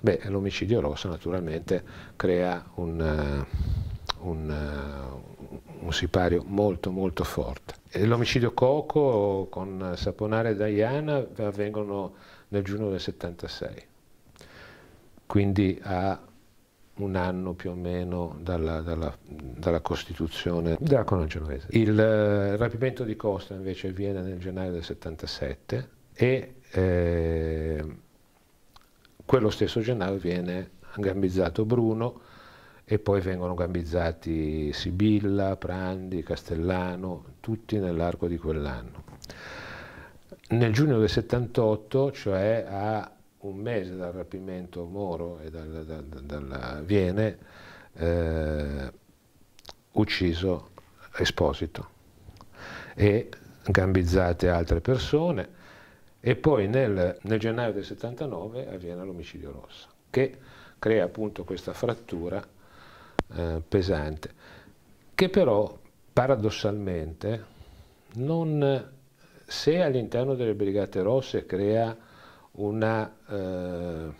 A: beh, l'omicidio rosso naturalmente crea un, eh, un, eh, un sipario molto molto forte. L'omicidio Coco con Saponare e Diana avvengono nel giugno del 76, quindi a un anno più o meno dalla, dalla, dalla costituzione della colonia genovese. Il eh, rapimento di Costa invece avviene nel gennaio del 77 e eh, quello stesso gennaio viene gambizzato Bruno e poi vengono gambizzati Sibilla, Prandi, Castellano, tutti nell'arco di quell'anno. Nel giugno del 78, cioè a un mese dal rapimento Moro e dalla dal, dal Viene, eh, ucciso Esposito e gambizzate altre persone e poi nel, nel gennaio del 79 avviene l'omicidio Rossa che crea appunto questa frattura eh, pesante, che però paradossalmente non, se all'interno delle Brigate Rosse crea una, eh,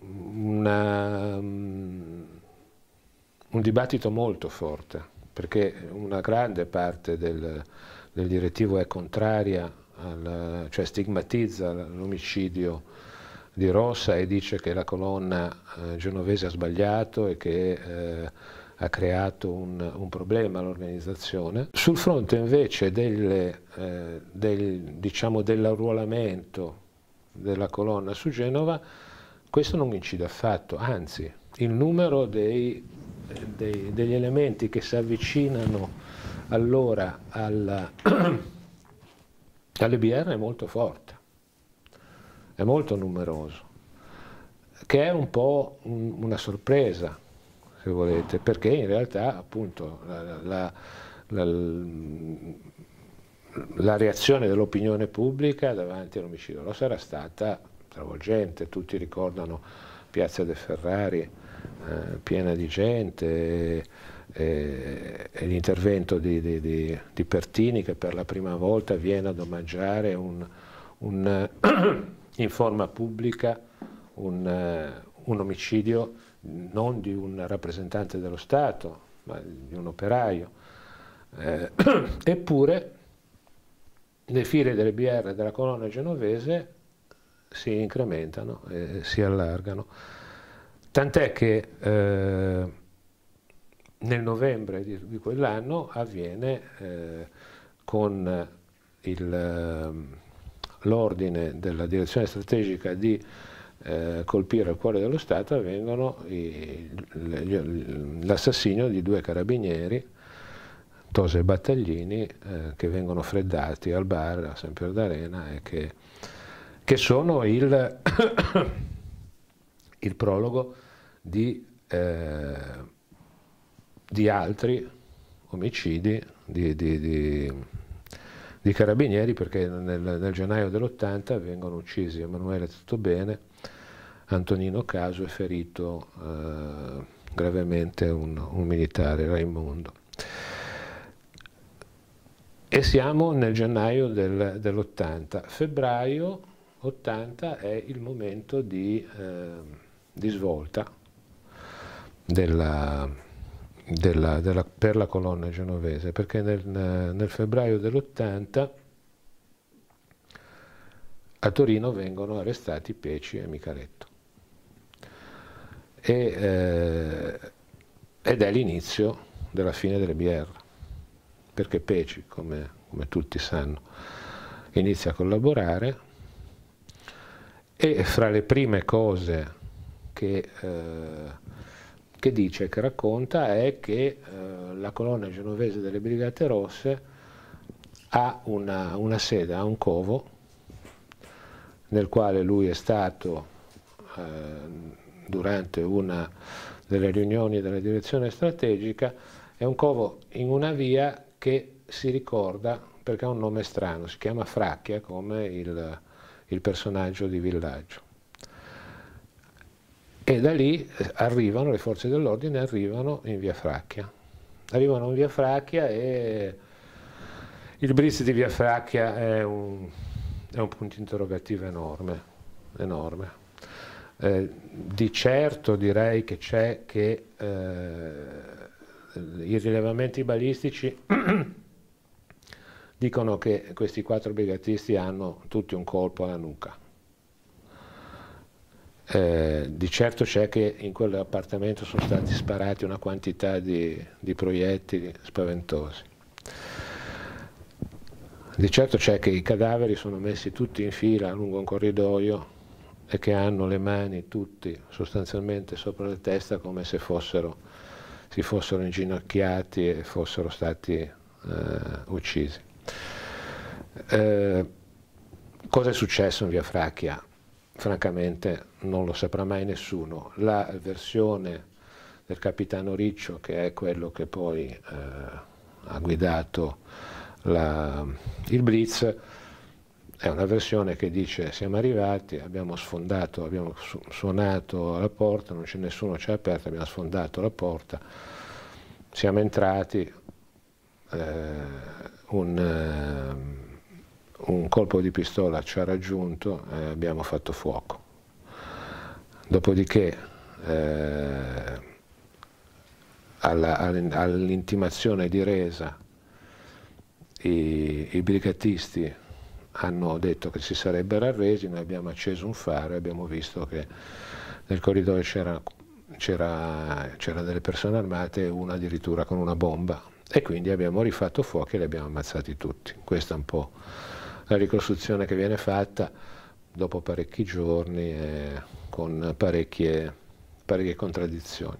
A: una, mm, un dibattito molto forte, perché una grande parte del, del direttivo è contraria, al, cioè stigmatizza l'omicidio di Rossa e dice che la colonna eh, genovese ha sbagliato e che eh, ha creato un, un problema all'organizzazione. Sul fronte invece delle, eh, del, diciamo dell'arruolamento della colonna su Genova, questo non incide affatto, anzi il numero dei, dei, degli elementi che si avvicinano allora alla all'EBR è molto forte è molto numeroso, che è un po' un, una sorpresa, se volete, perché in realtà appunto la, la, la, la reazione dell'opinione pubblica davanti all'omicidio Rosso era stata travolgente, tutti ricordano Piazza De Ferrari eh, piena di gente. E, eh, e, e l'intervento di, di, di, di, Pertini che per la prima volta viene ad omaggiare un, un in forma pubblica un, eh, un omicidio non di un rappresentante dello Stato, ma di un operaio. Eh, eppure le file delle BR della colonna genovese si incrementano e si allargano. Tant'è che eh, nel novembre di, di quell'anno avviene eh, con il ehm, l'ordine della direzione strategica di eh, colpire il cuore dello Stato avvengono l'assassinio di due carabinieri, Tose e Battaglini, eh, che vengono freddati al bar a San Pier d'Arena e che, che sono il, il, prologo di, eh, di altri omicidi, di, di, di di carabinieri perché nel, nel gennaio dell'80 vengono uccisi Emanuele Tuttobene, Antonino Caso e ferito eh, gravemente un, un militare, Raimondo. E siamo nel gennaio del, dell'80. Febbraio 80 è il momento di, eh, di svolta della, della, della, per la colonna genovese, perché nel, nel febbraio dell'80 a Torino vengono arrestati Peci e Micaletto. E, eh, ed è l'inizio della fine delle BR, perché Peci, come, come tutti sanno, inizia a collaborare e fra le prime cose che eh, che dice, che racconta, è che eh, la colonna genovese delle Brigate Rosse ha una, una sede, ha un covo, nel quale lui è stato eh, durante una delle riunioni della direzione strategica, è un covo in una via che si ricorda perché ha un nome strano, si chiama Fracchia come il, il personaggio di villaggio e da lì eh, arrivano, le forze dell'ordine arrivano in via Fracchia. Arrivano in via Fracchia e il bris di via Fracchia è un, è un punto interrogativo enorme, enorme. Eh, di certo direi che c'è che eh, i rilevamenti balistici dicono che questi quattro brigatisti hanno tutti un colpo alla nuca. Eh, di certo c'è che in quell'appartamento sono stati sparati una quantità di, di proiettili spaventosi. Di certo c'è che i cadaveri sono messi tutti in fila lungo un corridoio e che hanno le mani tutti sostanzialmente sopra la testa come se fossero, si fossero inginocchiati e fossero stati eh, uccisi. Eh, cosa è successo in via Fracchia? francamente non lo saprà mai nessuno. La versione del capitano Riccio, che è quello che poi eh, ha guidato la, il Blitz, è una versione che dice siamo arrivati, abbiamo sfondato, abbiamo su suonato la porta, non c'è nessuno ci ha aperto, abbiamo sfondato la porta, siamo entrati, eh, un, eh, un colpo di pistola ci ha raggiunto e abbiamo fatto fuoco. Dopodiché eh, all'intimazione di resa i, i, brigatisti hanno detto che si sarebbero arresi, noi abbiamo acceso un faro e abbiamo visto che nel corridoio c'erano delle persone armate, una addirittura con una bomba e quindi abbiamo rifatto fuoco e li abbiamo ammazzati tutti. Questo è un po' la ricostruzione che viene fatta dopo parecchi giorni eh, con parecchie, parecchie contraddizioni.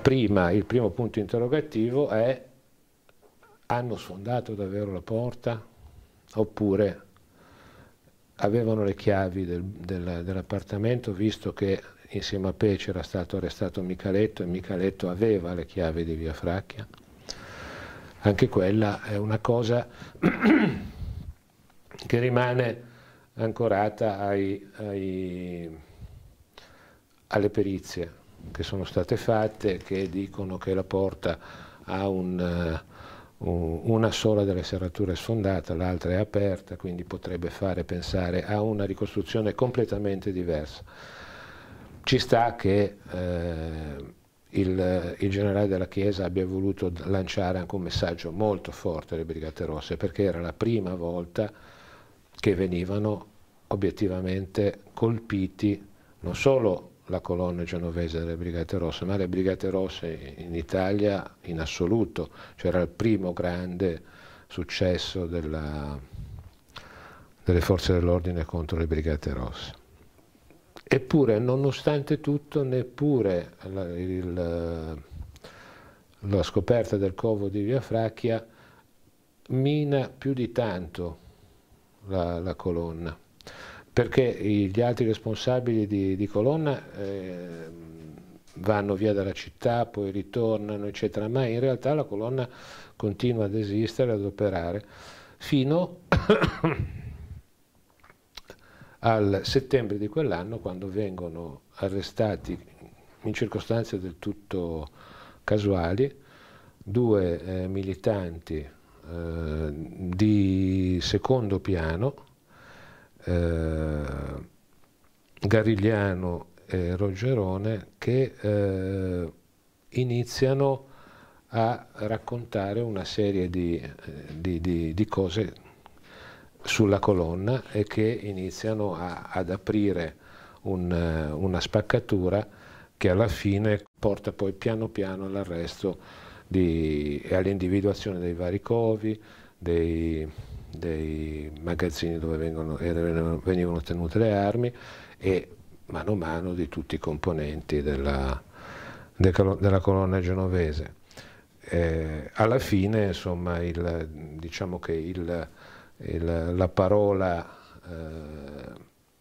A: Prima, il primo punto interrogativo è hanno sfondato davvero la porta oppure avevano le chiavi del, del, dell'appartamento visto che insieme a Pece era stato arrestato Micaletto e Micaletto aveva le chiavi di via Fracchia anche quella è una cosa che rimane ancorata ai, ai, alle perizie che sono state fatte, che dicono che la porta ha un, eh, un, una sola delle serrature è sfondata, l'altra è aperta, quindi potrebbe fare pensare a una ricostruzione completamente diversa. Ci sta che eh, il, il, generale della Chiesa abbia voluto lanciare anche un messaggio molto forte alle Brigate Rosse, perché era la prima volta che venivano obiettivamente colpiti non solo la colonna genovese delle Brigate Rosse, ma le Brigate Rosse in Italia in assoluto, cioè era il primo grande successo della, delle forze dell'ordine contro le Brigate Rosse. Eppure, nonostante tutto, neppure la, il, la scoperta del covo di Via Fracchia mina più di tanto la, la colonna, perché gli altri responsabili di, di colonna eh, vanno via dalla città, poi ritornano, eccetera, ma in realtà la colonna continua ad esistere, ad operare, fino al settembre di quell'anno quando vengono arrestati in circostanze del tutto casuali due eh, militanti eh, di secondo piano, eh, Garigliano e Rogerone, che eh, iniziano a raccontare una serie di, eh, di, di, di cose sulla colonna e che iniziano a, ad aprire un, eh, una spaccatura che alla fine porta poi piano piano all'arresto e all'individuazione dei vari covi, dei, dei magazzini dove vengono, venivano tenute le armi e mano a mano di tutti i componenti della, della colonna genovese. Eh, alla fine, insomma, il, diciamo che il, il, la parola eh,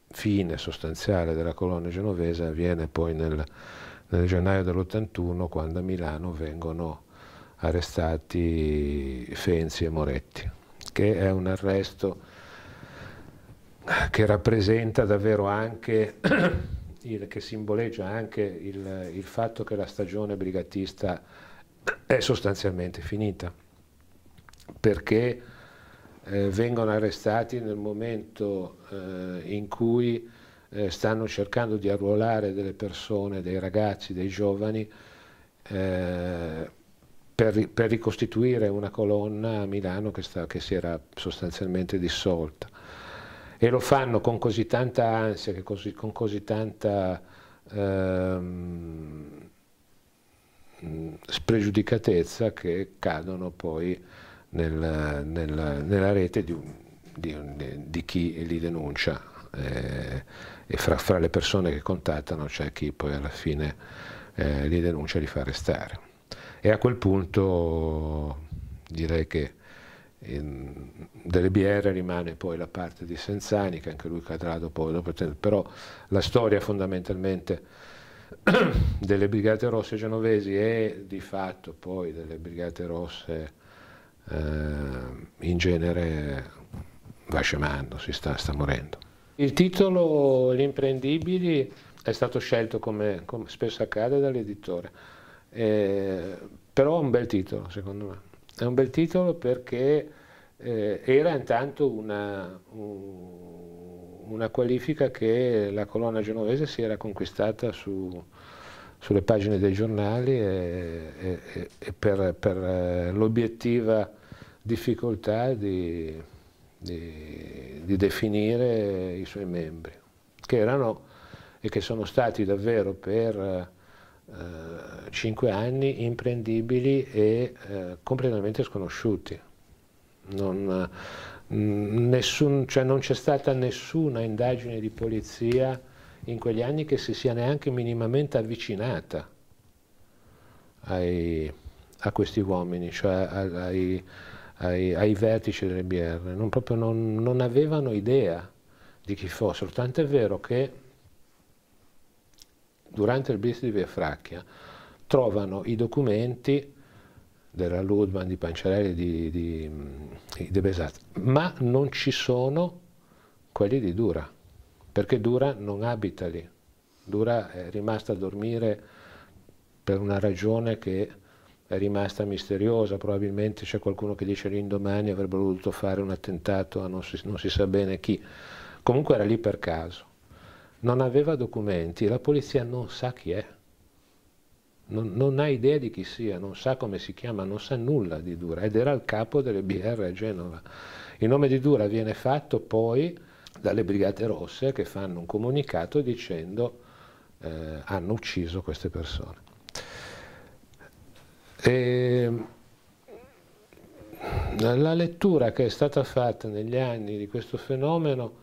A: fine sostanziale della colonia genovese avviene poi nel, nel gennaio dell'81 quando a Milano vengono arrestati Fenzi e Moretti, che è un arresto che rappresenta davvero anche, il, che simboleggia anche il, il, fatto che la stagione brigatista è sostanzialmente finita, perché eh, vengono arrestati nel momento eh, in cui eh, stanno cercando di arruolare delle persone, dei ragazzi, dei giovani eh, per, per, ricostituire una colonna a Milano che, sta, che si era sostanzialmente dissolta. E lo fanno con così tanta ansia, così, con così tanta ehm, mm, spregiudicatezza che cadono poi nel, nel, nella rete di, di, di, chi li denuncia eh, e fra, fra, le persone che contattano c'è chi poi alla fine eh, li denuncia e li fa arrestare. E a quel punto direi che in, ehm, delle BR rimane poi la parte di Senzani che anche lui cadrà dopo, dopo però la storia fondamentalmente delle brigate rosse genovesi e di fatto poi delle brigate rosse eh, in genere va scemando, si sta, sta morendo. Il titolo Gli imprendibili è stato scelto come, come spesso accade dall'editore, eh, però è un bel titolo secondo me, è un bel titolo perché eh, era intanto una, una, qualifica che la colonna genovese si era conquistata su, sulle pagine dei giornali e, e, e per, per eh, l'obiettiva difficoltà di, di, di definire i suoi membri, che erano e che sono stati davvero per eh, cinque anni imprendibili e eh, completamente sconosciuti. Non, mm, nessun, cioè non c'è stata nessuna indagine di polizia in quegli anni che si sia neanche minimamente avvicinata ai, a questi uomini, cioè ai, ai, ai vertici delle BR, non, proprio non, non avevano idea di chi fossero, è vero che durante il blitz di Via Fracchia trovano i documenti della Ludman, di Pancerelli, di, di, di, di Besat, ma non ci sono quelli di Dura perché Dura non abita lì. Dura è rimasta a dormire per una ragione che è rimasta misteriosa, probabilmente c'è qualcuno che dice l'indomani avrebbe voluto fare un attentato a non si, non si sa bene chi. Comunque era lì per caso. Non aveva documenti, la polizia non sa chi è. Non, non, ha idea di chi sia, non sa come si chiama, non sa nulla di Dura ed era il capo delle BR a Genova. Il nome di Dura viene fatto poi dalle Brigate Rosse che fanno un comunicato dicendo eh, hanno ucciso queste persone. E mm, la lettura che è stata fatta negli anni di questo fenomeno,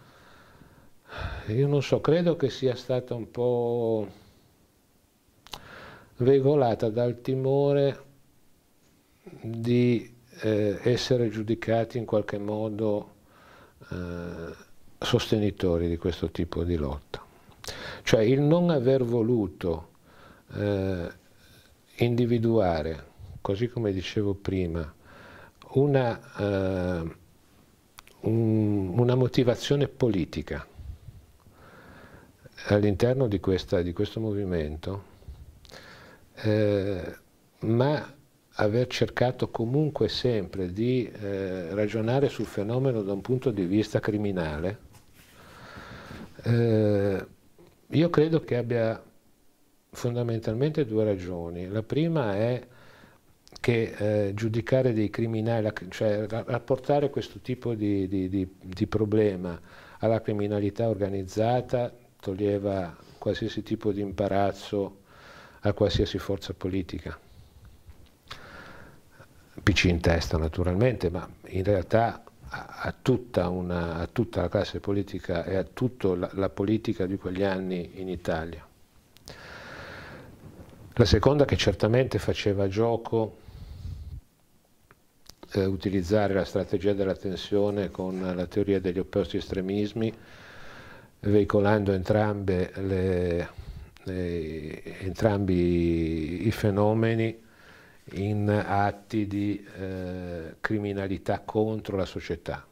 A: io non so, credo che sia stata un po' regolata dal timore di eh, essere giudicati in qualche modo eh, sostenitori di questo tipo di lotta. Cioè il non aver voluto eh, individuare, così come dicevo prima, una, eh, un, una motivazione politica all'interno di, di, questo movimento, eh, ma aver cercato comunque sempre di eh, ragionare sul fenomeno da un punto di vista criminale, eh, io credo che abbia fondamentalmente due ragioni. La prima è che eh, giudicare dei criminali, cioè rapportare questo tipo di, di, di, di problema alla criminalità organizzata toglieva qualsiasi tipo di imbarazzo a qualsiasi forza politica. PC in testa naturalmente, ma in realtà a tutta, una, a tutta, la classe politica e a tutta la, la, politica di quegli anni in Italia. La seconda che certamente faceva gioco eh, utilizzare la strategia della tensione con la teoria degli opposti estremismi, veicolando entrambe le, le, entrambi i fenomeni in atti di eh, criminalità contro la società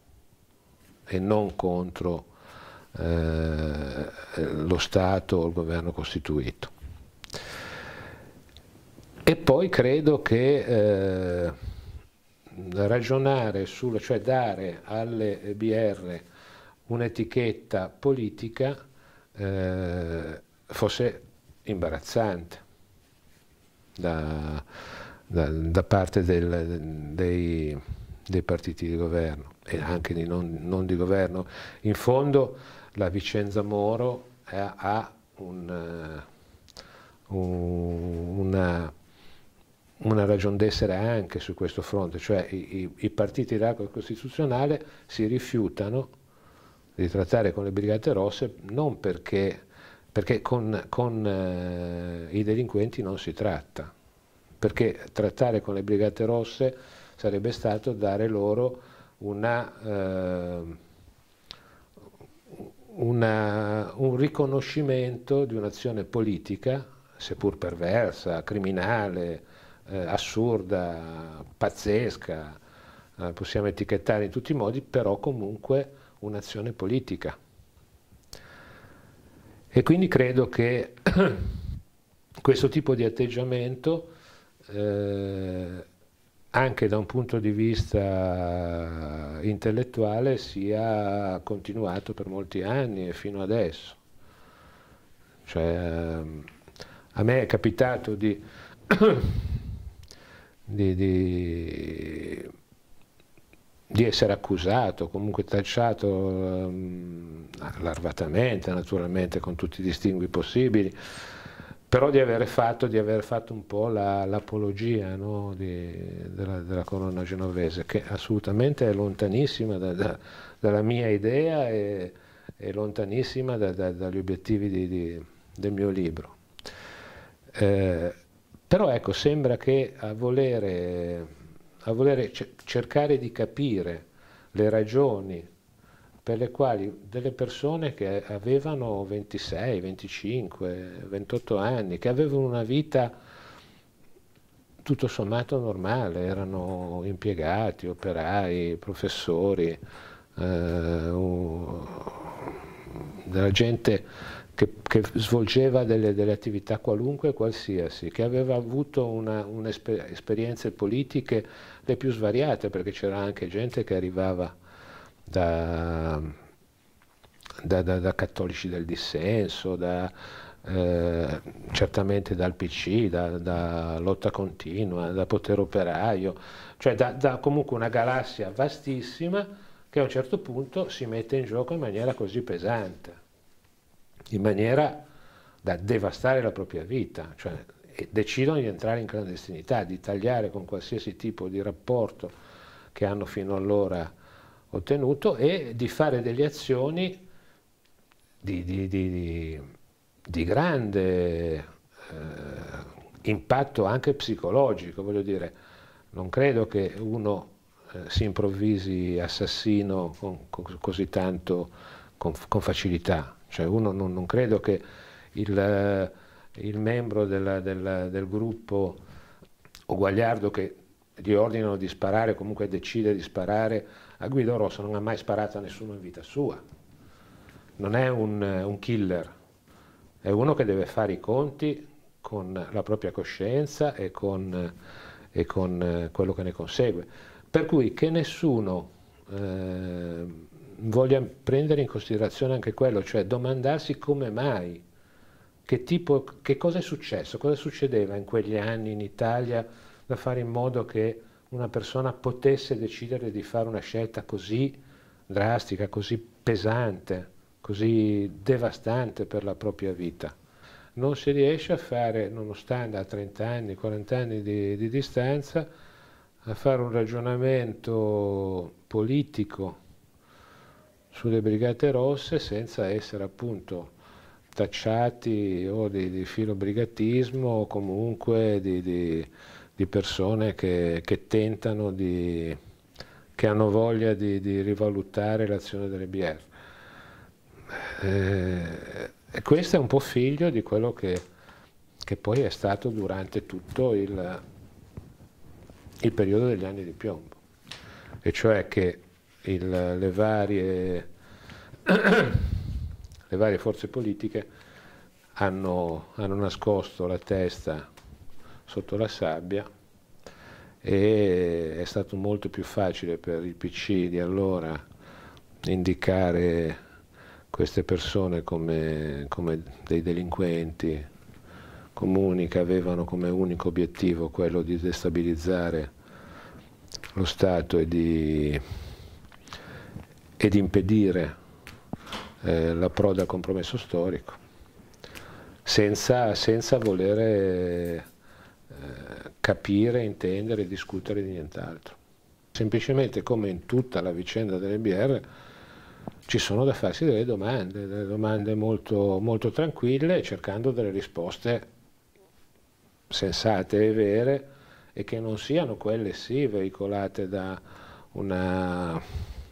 A: e non contro eh, lo Stato o il governo costituito. E poi credo che eh, ragionare sul, cioè dare alle BR un'etichetta politica eh, fosse imbarazzante. Da, da, da parte del, dei, dei, partiti di governo e anche di non, non, di governo. In fondo la Vicenza Moro ha, ha un, eh, un, una, una ragione d'essere anche su questo fronte, cioè i, i partiti dell'arco costituzionale si rifiutano di trattare con le Brigate Rosse non perché, perché con, con eh, i delinquenti non si tratta, perché trattare con le Brigate Rosse sarebbe stato dare loro una, eh, una, un riconoscimento di un'azione politica, seppur perversa, criminale, eh, assurda, pazzesca, eh, possiamo etichettare in tutti i modi, però comunque un'azione politica. E quindi credo che questo tipo di atteggiamento eh, anche da un punto di vista intellettuale sia continuato per molti anni e fino adesso. Cioè, ehm, a me è capitato di, di, di, di essere accusato, comunque tacciato um, larvatamente, naturalmente, con tutti i distingui possibili, però di aver fatto, di aver fatto un po' l'apologia la, no, della, della, corona genovese, che assolutamente è lontanissima da, da, dalla mia idea e è lontanissima da, dagli obiettivi di, di, del mio libro. Eh, però ecco, sembra che a volere, a volere cercare di capire le ragioni per le quali delle persone che avevano 26, 25, 28 anni, che avevano una vita tutto sommato normale, erano impiegati, operai, professori, eh, della gente che, che svolgeva delle, delle, attività qualunque qualsiasi, che aveva avuto esperienze politiche le più svariate, perché c'era anche gente che arrivava da, da, da, da cattolici del dissenso, da, eh, certamente dal PC, da, da, lotta continua, da potere operaio, cioè da, da, comunque una galassia vastissima che a un certo punto si mette in gioco in maniera così pesante, in maniera da devastare la propria vita, cioè decidono di entrare in clandestinità, di tagliare con qualsiasi tipo di rapporto che hanno fino allora ottenuto e di fare delle azioni di, di, di, di grande eh, impatto anche psicologico, voglio dire, non credo che uno eh, si improvvisi assassino con, con, così tanto con, con facilità, cioè uno non, non credo che il, il membro della, della, del gruppo o Guagliardo che gli ordinano di sparare, comunque decide di sparare, a Guido Rosso non ha mai sparato a nessuno in vita sua. Non è un, eh, un killer, è uno che deve fare i conti con la propria coscienza e con, eh, e con eh, quello che ne consegue. Per cui che nessuno eh, voglia prendere in considerazione anche quello, cioè domandarsi come mai, che, tipo, che cosa è successo, cosa succedeva in quegli anni in Italia da fare in modo che una persona potesse decidere di fare una scelta così drastica, così pesante, così devastante per la propria vita. Non si riesce a fare, nonostante a 30 anni, 40 anni di, di distanza, a fare un ragionamento politico sulle brigate rosse senza essere appunto tacciati o di, di filobrigatismo o comunque di, di di persone che, che tentano di, che hanno voglia di, di rivalutare l'azione delle BR. Eh, e questo è un po' figlio di quello che, che poi è stato durante tutto il, il, periodo degli anni di piombo, e cioè che il, le, varie, le, varie, forze politiche hanno, hanno nascosto la testa sotto la sabbia e è stato molto più facile per il PC di allora indicare queste persone come, come dei delinquenti comuni che avevano come unico obiettivo quello di destabilizzare lo Stato e di, e impedire eh, la proda al compromesso storico, senza, senza volere eh, capire, intendere discutere di nient'altro. Semplicemente come in tutta la vicenda delle BR ci sono da farsi delle domande, delle domande molto, molto tranquille cercando delle risposte sensate e vere e che non siano quelle sì veicolate da una,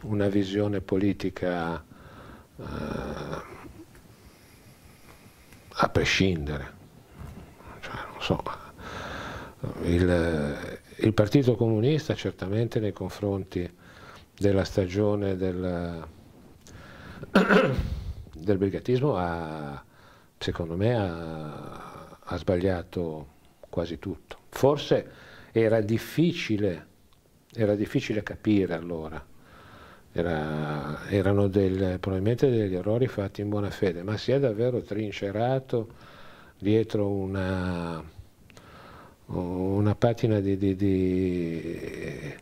A: una visione politica eh, a prescindere. Cioè, non so, il, il Partito Comunista certamente nei confronti della stagione del, del brigatismo ha, secondo me ha, ha, sbagliato quasi tutto. Forse era difficile, era difficile capire allora, era, erano del, probabilmente degli errori fatti in buona fede, ma si è davvero trincerato dietro una una patina di, di, di,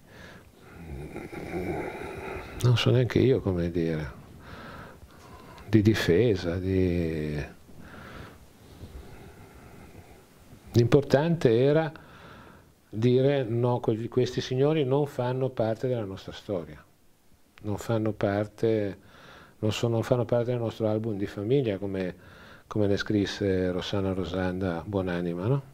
A: non so neanche io come dire, di difesa, di... L'importante era dire no, questi signori non fanno parte della nostra storia, non fanno parte, non sono, non fanno parte del nostro album di famiglia, come, come ne scrisse Rossana Rosanda Buonanima, no?